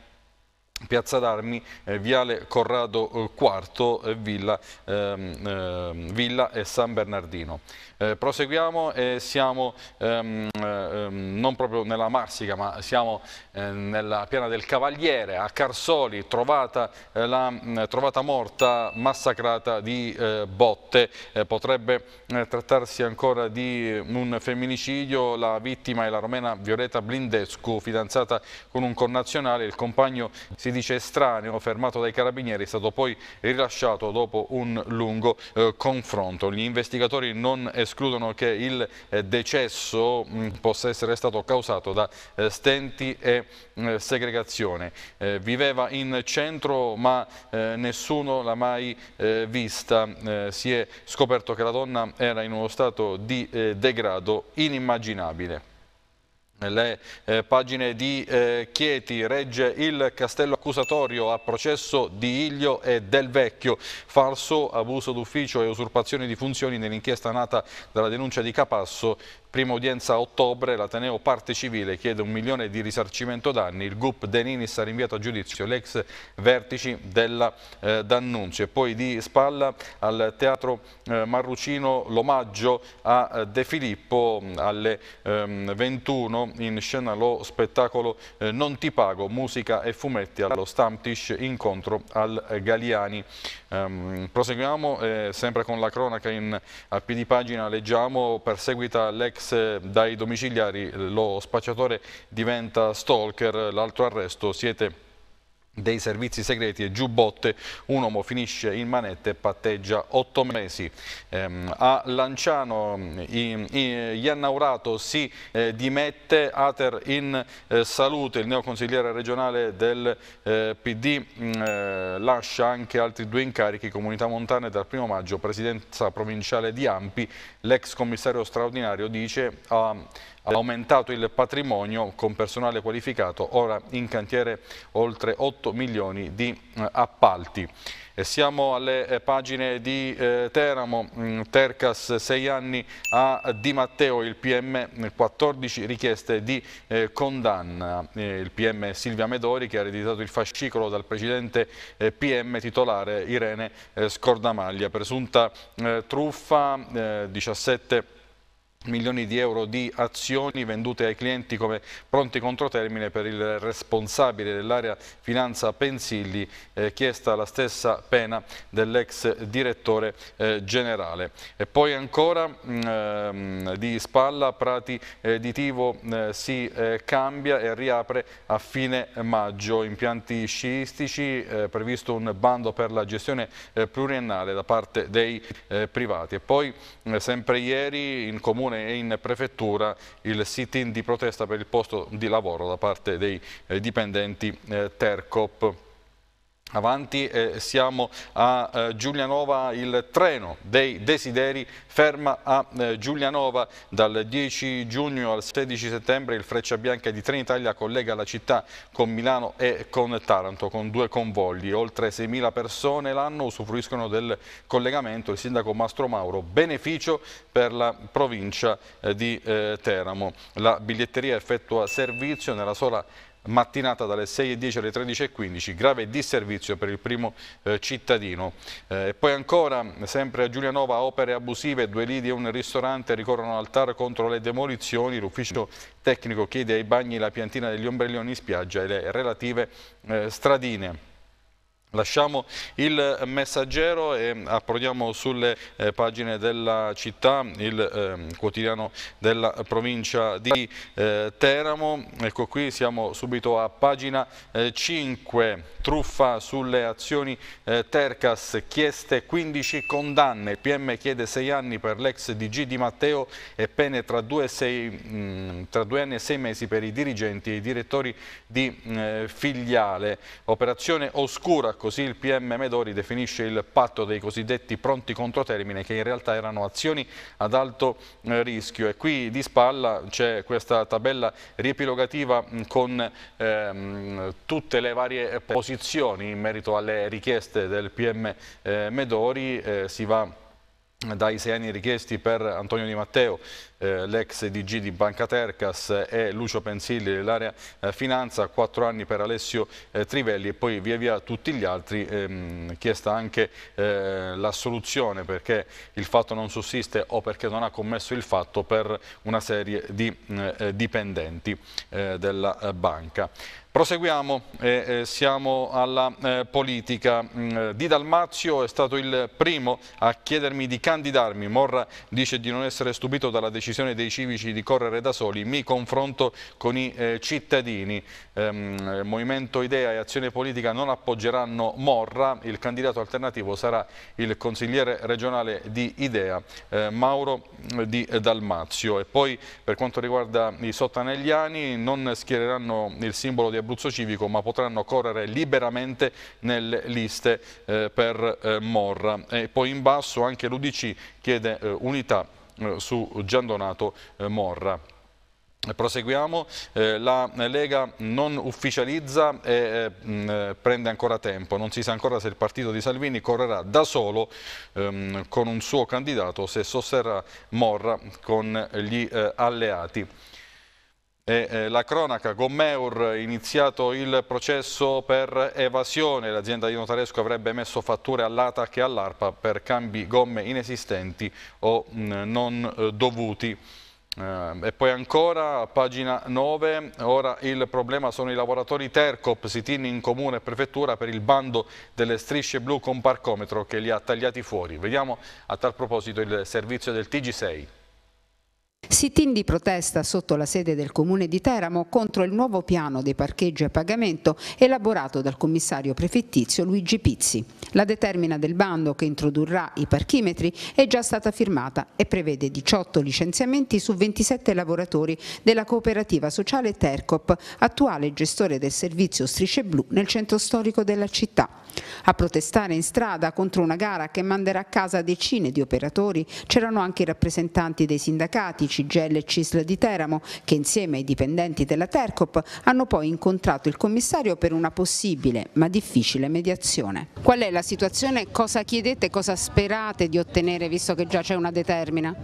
Piazza d'Armi, eh, Viale Corrado IV, eh, eh, Villa, ehm, ehm, Villa, e San Bernardino. Eh, proseguiamo e siamo ehm, ehm, non proprio nella Marsica ma siamo eh, nella piana del Cavaliere a Carsoli, trovata, eh, la, mm, trovata morta, massacrata di botte. potrebbe trattarsi ancora di un femminicidio, la vittima è la romena Violeta Blindescu, fidanzata con un connazionale, il compagno si si dice estraneo, fermato dai carabinieri, è stato poi rilasciato dopo un lungo eh, confronto. Gli investigatori non escludono che il eh, decesso mh, mm, possa essere stato causato da eh, stenti e mh, mm, segregazione. Eh, viveva in centro ma eh, nessuno l'ha mai eh, vista. si è scoperto che la donna era in uno stato di degrado inimmaginabile le eh, pagine di eh, Chieti regge il castello accusatorio a processo di Iglio e Del Vecchio falso, abuso d'ufficio e usurpazione di funzioni nell'inchiesta nata dalla denuncia di Capasso Prima udienza a ottobre, l'Ateneo parte civile chiede un milione di risarcimento danni, il GUP Deninis ha rinviato a giudizio l'ex vertici della eh, D'Annunzio e poi di spalla al Teatro eh, Marrucino l'omaggio a eh, De Filippo mm, alle ehm, 21 in scena lo spettacolo eh, Non ti pago, musica e fumetti allo Stamptish, incontro al Galiani. Ehm, proseguiamo eh, sempre con la cronaca in a piedi pagina leggiamo perseguita l'ex dai domiciliari lo spacciatore diventa stalker, l'altro arresto siete dei servizi segreti e giubbotte, un uomo finisce in manette e patteggia otto mesi. Ehm, a Lanciano Iannaurato si eh, dimette, Ater in eh, salute, il neoconsigliere regionale del eh, PD mm, lascia anche altri due incarichi, Comunità Montane dal primo maggio, Presidenza Provinciale di Ampi, l'ex commissario straordinario dice ha aumentato il patrimonio con personale qualificato, ora in cantiere oltre 8 milioni di eh, appalti. Siamo alle eh, pagine di eh, Teramo, mm, Tercas 6 anni a Di Matteo, il PM 14 richieste di condanna. Il PM Silvia Medori che ha ereditato il fascicolo dal precedente PM titolare Irene Scordamaglia, presunta truffa 17 milioni di euro di azioni vendute ai clienti come pronti contro termine per il responsabile dell'area finanza Pensilli, eh, chiesta la stessa pena dell'ex direttore eh, generale. E poi ancora mh, mm, ehm, di spalla Prati eh, di Tivo si eh, cambia e riapre a fine maggio impianti sciistici, eh, previsto un bando per la gestione eh, pluriennale da parte dei privati. E poi sempre ieri in comune comune e in prefettura il sit-in di protesta per il posto di lavoro da parte dei eh, dipendenti eh, Tercop. Avanti eh, siamo a eh, Giulianova, il treno dei desideri ferma a eh, Giulianova dal 10 giugno al 16 settembre il Freccia Bianca di Trenitalia collega la città con Milano e con Taranto con due convogli, oltre 6.000 persone l'anno usufruiscono del collegamento, il sindaco Mastro Mauro beneficio per la provincia eh, di eh, Teramo. La biglietteria effettua servizio nella sola mattinata dalle 6.10 alle 13.15, grave disservizio per il primo eh, cittadino. Eh, poi ancora, sempre a Giulianova, opere abusive, due lidi e un ristorante ricorrono al TAR contro le demolizioni, l'ufficio tecnico chiede ai bagni la piantina degli ombrelloni in spiaggia e le relative eh, stradine. Lasciamo il messaggero e eh, approdiamo sulle eh, pagine della città, il eh, quotidiano della provincia di eh, Teramo. Ecco qui siamo subito a pagina 5, eh, truffa sulle azioni eh, Tercas, chieste 15 condanne, PM chiede 6 anni per l'ex DG di Matteo e pene tra 2, mm, tra 2 anni e 6 mesi per i dirigenti e i direttori di filiale. Operazione oscura Così il PM Medori definisce il patto dei cosiddetti pronti contro termine che in realtà erano azioni ad alto eh, rischio e qui di spalla c'è questa tabella riepilogativa mm, con ehm, tutte le varie posizioni in merito alle richieste del PM eh, Medori, eh, si va dai sei anni richiesti per Antonio Di Matteo eh, l'ex DG di Banca Tercas e Lucio Pensilli dell'area eh, finanza, quattro anni per Alessio eh, Trivelli e poi via via tutti gli altri, ehm, chiesta anche eh, l'assoluzione perché il fatto non sussiste o perché non ha commesso il fatto per una serie di dipendenti della banca. Proseguiamo e eh, siamo alla eh, politica. Mm, di Dalmazio è stato il primo a chiedermi di candidarmi. Morra dice di non essere stupito dalla decisione decisione dei civici di correre da soli, mi confronto con i eh, cittadini. Ehm, Movimento Idea e Azione Politica non appoggeranno Morra, il candidato alternativo sarà il consigliere regionale di Idea, eh, Mauro eh, di Dalmazio. E poi per quanto riguarda i sottanegliani non schiereranno il simbolo di Abruzzo Civico ma potranno correre liberamente nelle liste eh, per eh, Morra. E poi in basso anche l'Udc chiede eh, unità eh, su Gian Giandonato eh, Morra. Proseguiamo, eh, la Lega non ufficializza e eh, eh, prende ancora tempo, non si sa ancora se il partito di Salvini correrà da solo ehm, con un suo candidato, se sosterrà Morra con gli eh, alleati. E eh, la cronaca, Gommeur, iniziato il processo per evasione, l'azienda di Notaresco avrebbe messo fatture all'ATAC e all'ARPA per cambi gomme inesistenti o mm, non eh, dovuti. Eh, e poi ancora, pagina 9, ora il problema sono i lavoratori Tercop, Sitin in comune e prefettura per il bando delle strisce blu con parcometro che li ha tagliati fuori. Vediamo a tal proposito il servizio del TG6. Sitin di protesta sotto la sede del Comune di Teramo contro il nuovo piano dei parcheggi a pagamento elaborato dal commissario prefettizio Luigi Pizzi. La determina del bando che introdurrà i parchimetri è già stata firmata e prevede 18 licenziamenti su 27 lavoratori della cooperativa sociale Tercop, attuale gestore del servizio Strisce Blu nel centro storico della città. A protestare in strada contro una gara che manderà a casa decine di operatori c'erano anche i rappresentanti dei sindacati, CGL e CISL di Teramo, che insieme ai dipendenti della Tercop hanno poi incontrato il commissario per una possibile ma difficile mediazione. Qual è la situazione? Cosa chiedete? Cosa sperate di ottenere visto che già c'è una determina?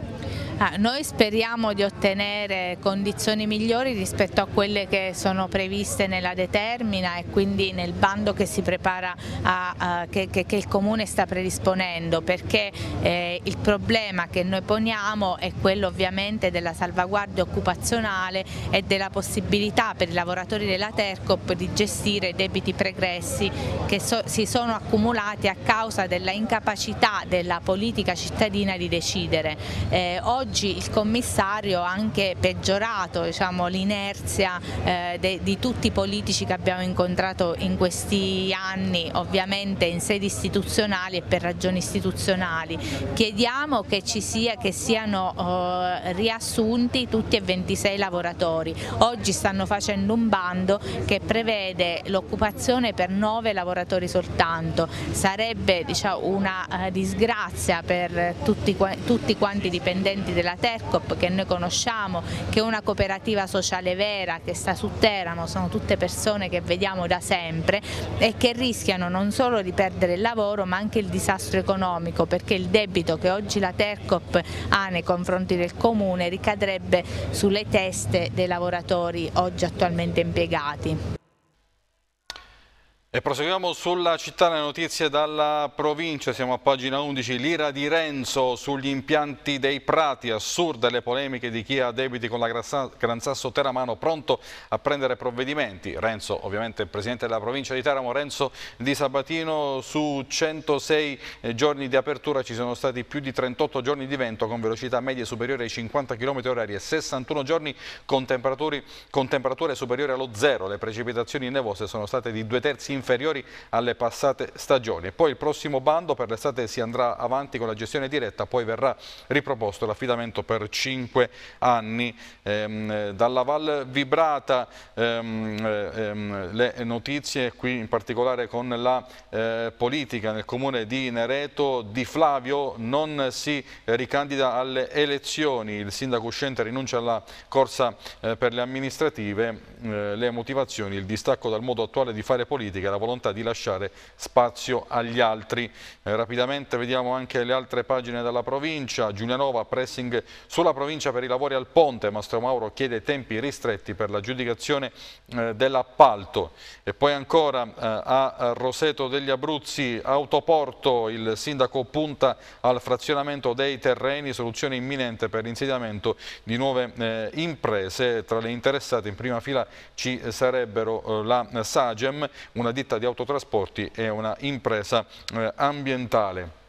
Ah, noi speriamo di ottenere condizioni migliori rispetto a quelle che sono previste nella determina e quindi nel bando che, a, a, che, che, che il Comune sta predisponendo perché eh, il problema che noi poniamo è quello ovviamente ovviamente della salvaguardia occupazionale e della possibilità per i lavoratori della Tercop di gestire debiti pregressi che so si sono accumulati a causa della incapacità della politica cittadina di decidere. Eh, oggi il commissario ha anche peggiorato diciamo, l'inerzia eh, di tutti i politici che abbiamo incontrato in questi anni, ovviamente in sedi istituzionali e per ragioni istituzionali. Chiediamo che ci sia, che siano eh, riassunti tutti e 26 lavoratori. Oggi stanno facendo un bando che prevede l'occupazione per 9 lavoratori soltanto. Sarebbe diciamo, una eh, disgrazia per tutti, tutti quanti i dipendenti della Tercop che noi conosciamo, che è una cooperativa sociale vera che sta su Teramo, sono tutte persone che vediamo da sempre e che rischiano non solo di perdere il lavoro ma anche il disastro economico perché il debito che oggi la Tercop ha nei confronti del comune comune ricadrebbe sulle teste dei lavoratori oggi attualmente impiegati. E proseguiamo sulla città, le notizie dalla provincia, siamo a pagina 11, l'ira di Renzo sugli impianti dei Prati, assurde le polemiche di chi ha debiti con la Gran Sasso Teramano pronto a prendere provvedimenti. Renzo, ovviamente il presidente della provincia di Teramo, Renzo di Sabatino, su 106 eh, giorni di apertura ci sono stati più di 38 giorni di vento con velocità medie superiori ai 50 km h e 61 giorni con temperature, con temperature superiori allo zero. Le precipitazioni nevose sono state di due terzi inferiori inferiori alle passate stagioni. Poi il prossimo bando per l'estate si andrà avanti con la gestione diretta, poi verrà riproposto l'affidamento per 5 anni. Ehm, dalla Val Vibrata ehm, ehm, le notizie qui in particolare con la eh, politica nel comune di Nereto di Flavio non si ricandida alle elezioni, il sindaco uscente rinuncia alla corsa eh, per le amministrative, eh, le motivazioni, il distacco dal modo attuale di fare politica, la volontà di lasciare spazio agli altri. Eh, rapidamente vediamo anche le altre pagine della provincia, Giulianova pressing sulla provincia per i lavori al ponte, Mastro Mauro chiede tempi ristretti per l'aggiudicazione eh, dell'appalto e poi ancora eh, a Roseto degli Abruzzi, Autoporto, il sindaco punta al frazionamento dei terreni, soluzione imminente per l'insediamento di nuove eh, imprese, tra le interessate in prima fila ci sarebbero eh, la Sagem, una ditta ditta di autotrasporti è una impresa eh, ambientale.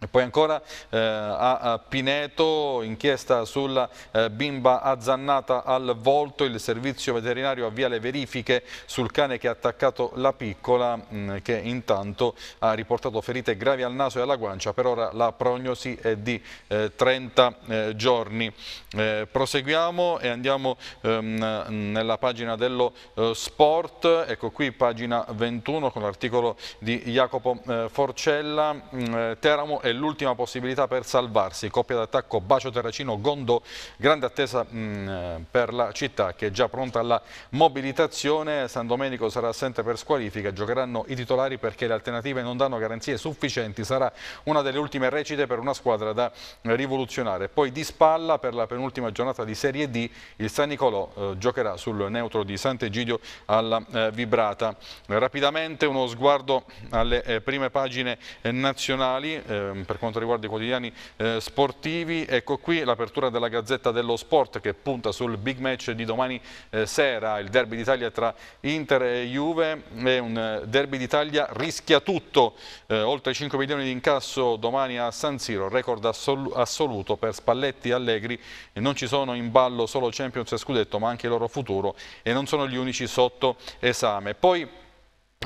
E poi ancora eh, a Pineto, inchiesta sulla eh, bimba azzannata al volto, il servizio veterinario avvia le verifiche sul cane che ha attaccato la piccola mh, mm, che intanto ha riportato ferite gravi al naso e alla guancia, per ora la prognosi è di eh, 30 eh, giorni. Eh, proseguiamo e andiamo ehm, nella pagina dello eh, sport, ecco qui pagina 21 con l'articolo di Jacopo Forcella, mm, Teramo è l'ultima possibilità per salvarsi. Coppia d'attacco Bacio Terracino-Gondo, grande attesa mh, mm, eh, per la città che è già pronta alla mobilitazione. San Domenico sarà assente per squalifica, giocheranno i titolari perché le alternative non danno garanzie sufficienti. Sarà una delle ultime recite per una squadra da rivoluzionare. Poi di spalla per la penultima giornata di Serie D il San Nicolò eh, giocherà sul neutro di Sant'Egidio alla eh, Vibrata. Rapidamente uno sguardo alle eh, prime pagine eh, nazionali. Ehm, Ehm, per quanto riguarda i quotidiani eh, sportivi. Ecco qui l'apertura della Gazzetta dello Sport che punta sul big match di domani eh, sera, il derby d'Italia tra Inter e Juve, è un eh, derby d'Italia rischia tutto, eh, oltre 5 milioni di incasso domani a San Siro, record assol assoluto per Spalletti e Allegri, non ci sono in ballo solo Champions e Scudetto ma anche il loro futuro e non sono gli unici sotto esame. Poi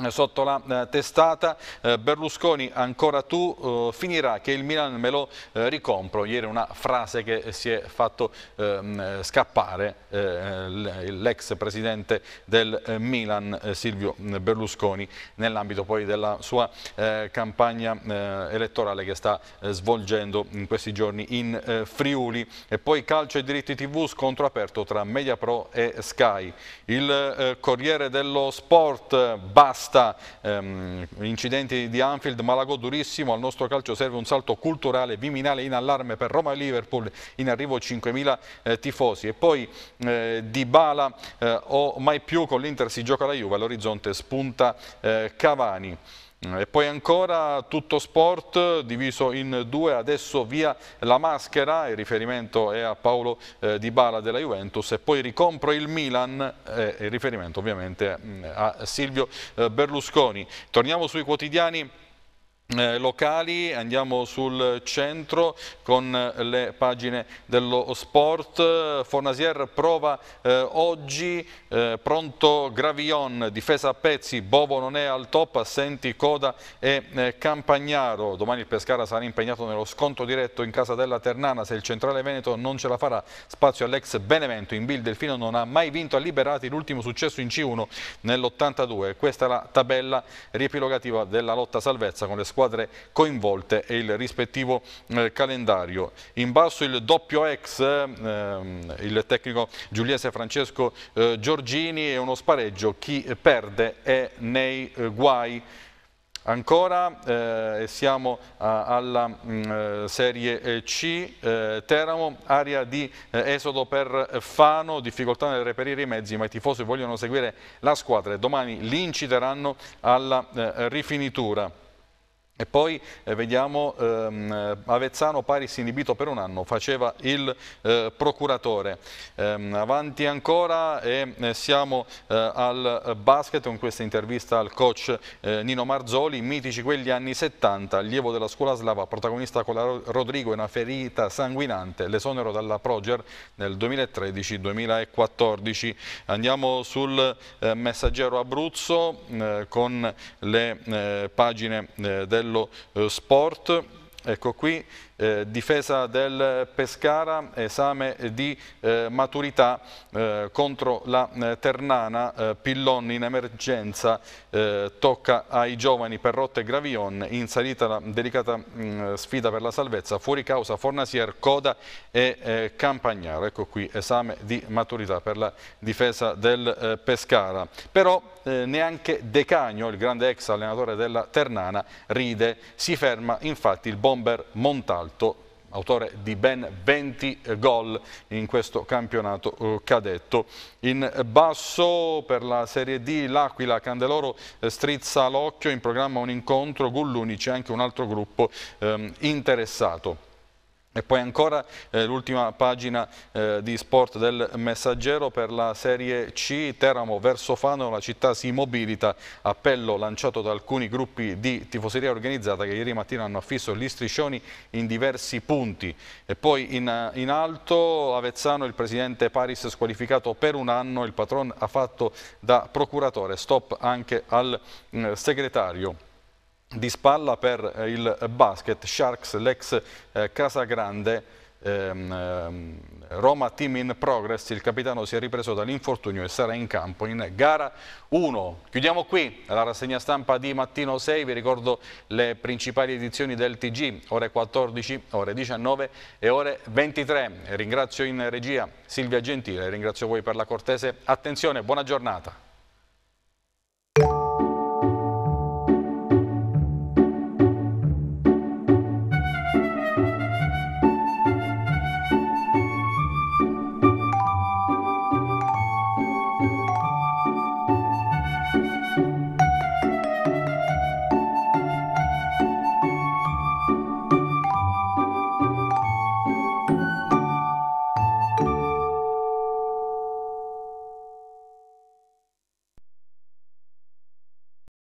sotto la eh, testata eh, Berlusconi ancora tu eh, finirà che il Milan me lo ricompro ieri una frase che si è fatto ehm, scappare l'ex presidente del Milan Silvio mm, Berlusconi nell'ambito poi della sua campagna elettorale che sta svolgendo in questi giorni in Friuli e poi calcio e diritti tv scontro aperto tra Mediapro e Sky il Corriere dello Sport basta basta ehm, incidenti di Anfield, Malagò durissimo, al nostro calcio serve un salto culturale, Viminale in allarme per Roma e Liverpool, in arrivo 5.000 eh, tifosi e poi eh, Di Bala eh, o mai più con l'Inter si gioca la Juve, all'orizzonte spunta eh, Cavani. Mm, e poi ancora tutto sport diviso in due, adesso via la maschera, il riferimento è a Paolo eh, Di Bala della Juventus e poi ricompro il Milan, eh, il riferimento ovviamente mm, a Silvio eh, Berlusconi. Torniamo sui quotidiani eh, locali, andiamo sul centro con eh, le pagine dello sport, Fornasier prova eh, oggi, eh, pronto Gravion, difesa a pezzi, Bovo non è al top, assenti Coda e eh, Campagnaro, domani il Pescara sarà impegnato nello sconto diretto in casa della Ternana, se il centrale Veneto non ce la farà, spazio all'ex Benevento, in Bill Delfino non ha mai vinto a Liberati, l'ultimo successo in C1 nell'82, questa è la tabella riepilogativa della lotta salvezza con le squadre squadre coinvolte e il rispettivo eh, calendario. In basso il doppio ex, ehm, il tecnico giuliese Francesco eh, Giorgini e uno spareggio, chi perde è nei eh, guai. Ancora eh, siamo a, alla mh, mm, eh, Serie eh, C, eh, Teramo, area di eh, esodo per Fano, difficoltà nel reperire i mezzi ma i tifosi vogliono seguire la squadra e domani li inciteranno alla eh, rifinitura. E poi eh, vediamo ehm, eh, Avezzano Paris inibito per un anno, faceva il eh, procuratore. Ehm, avanti ancora e eh, siamo eh, al basket con questa intervista al coach eh, Nino Marzoli, mitici quegli anni 70, allievo della scuola slava, protagonista con la Rodrigo e una ferita sanguinante, l'esonero dalla Proger nel 2013-2014. Andiamo sul messaggero Abruzzo con le pagine del cartello eh, sport, ecco qui eh, difesa del Pescara, esame di eh, maturità eh, contro la eh, Ternana, eh, Pillon in emergenza, eh, tocca ai giovani Perrotta e Gravion, in salita la delicata mh, sfida per la salvezza, fuori causa Fornasier, Coda e Campagnaro. Ecco qui esame di maturità per la difesa del Pescara. Però neanche De Cagno, il grande ex allenatore della Ternana, ride, si ferma infatti il bomber montato. Peralto, autore di ben 20 gol in questo campionato eh, cadetto. In basso per la Serie D l'Aquila Candeloro eh, strizza l'occhio, in programma un incontro, Gulluni c'è anche un altro gruppo ehm, interessato. E poi ancora eh, l'ultima pagina eh, di sport del messaggero per la Serie C, Teramo verso Fano, la città si mobilita, appello lanciato da alcuni gruppi di tifoseria organizzata che ieri mattina hanno affisso gli striscioni in diversi punti. E poi in, eh, in alto Avezzano, il presidente Paris squalificato per un anno, il patron ha fatto da procuratore, stop anche al mh, mm, segretario di spalla per eh, il basket, Sharks, l'ex eh, Casagrande, ehm, ehm, Roma Team in Progress, il capitano si è ripreso dall'infortunio e sarà in campo in gara 1. Chiudiamo qui la rassegna stampa di mattino 6, vi ricordo le principali edizioni del TG, ore 14, ore 19 e ore 23. Ringrazio in regia Silvia Gentile, ringrazio voi per la cortese attenzione, buona giornata.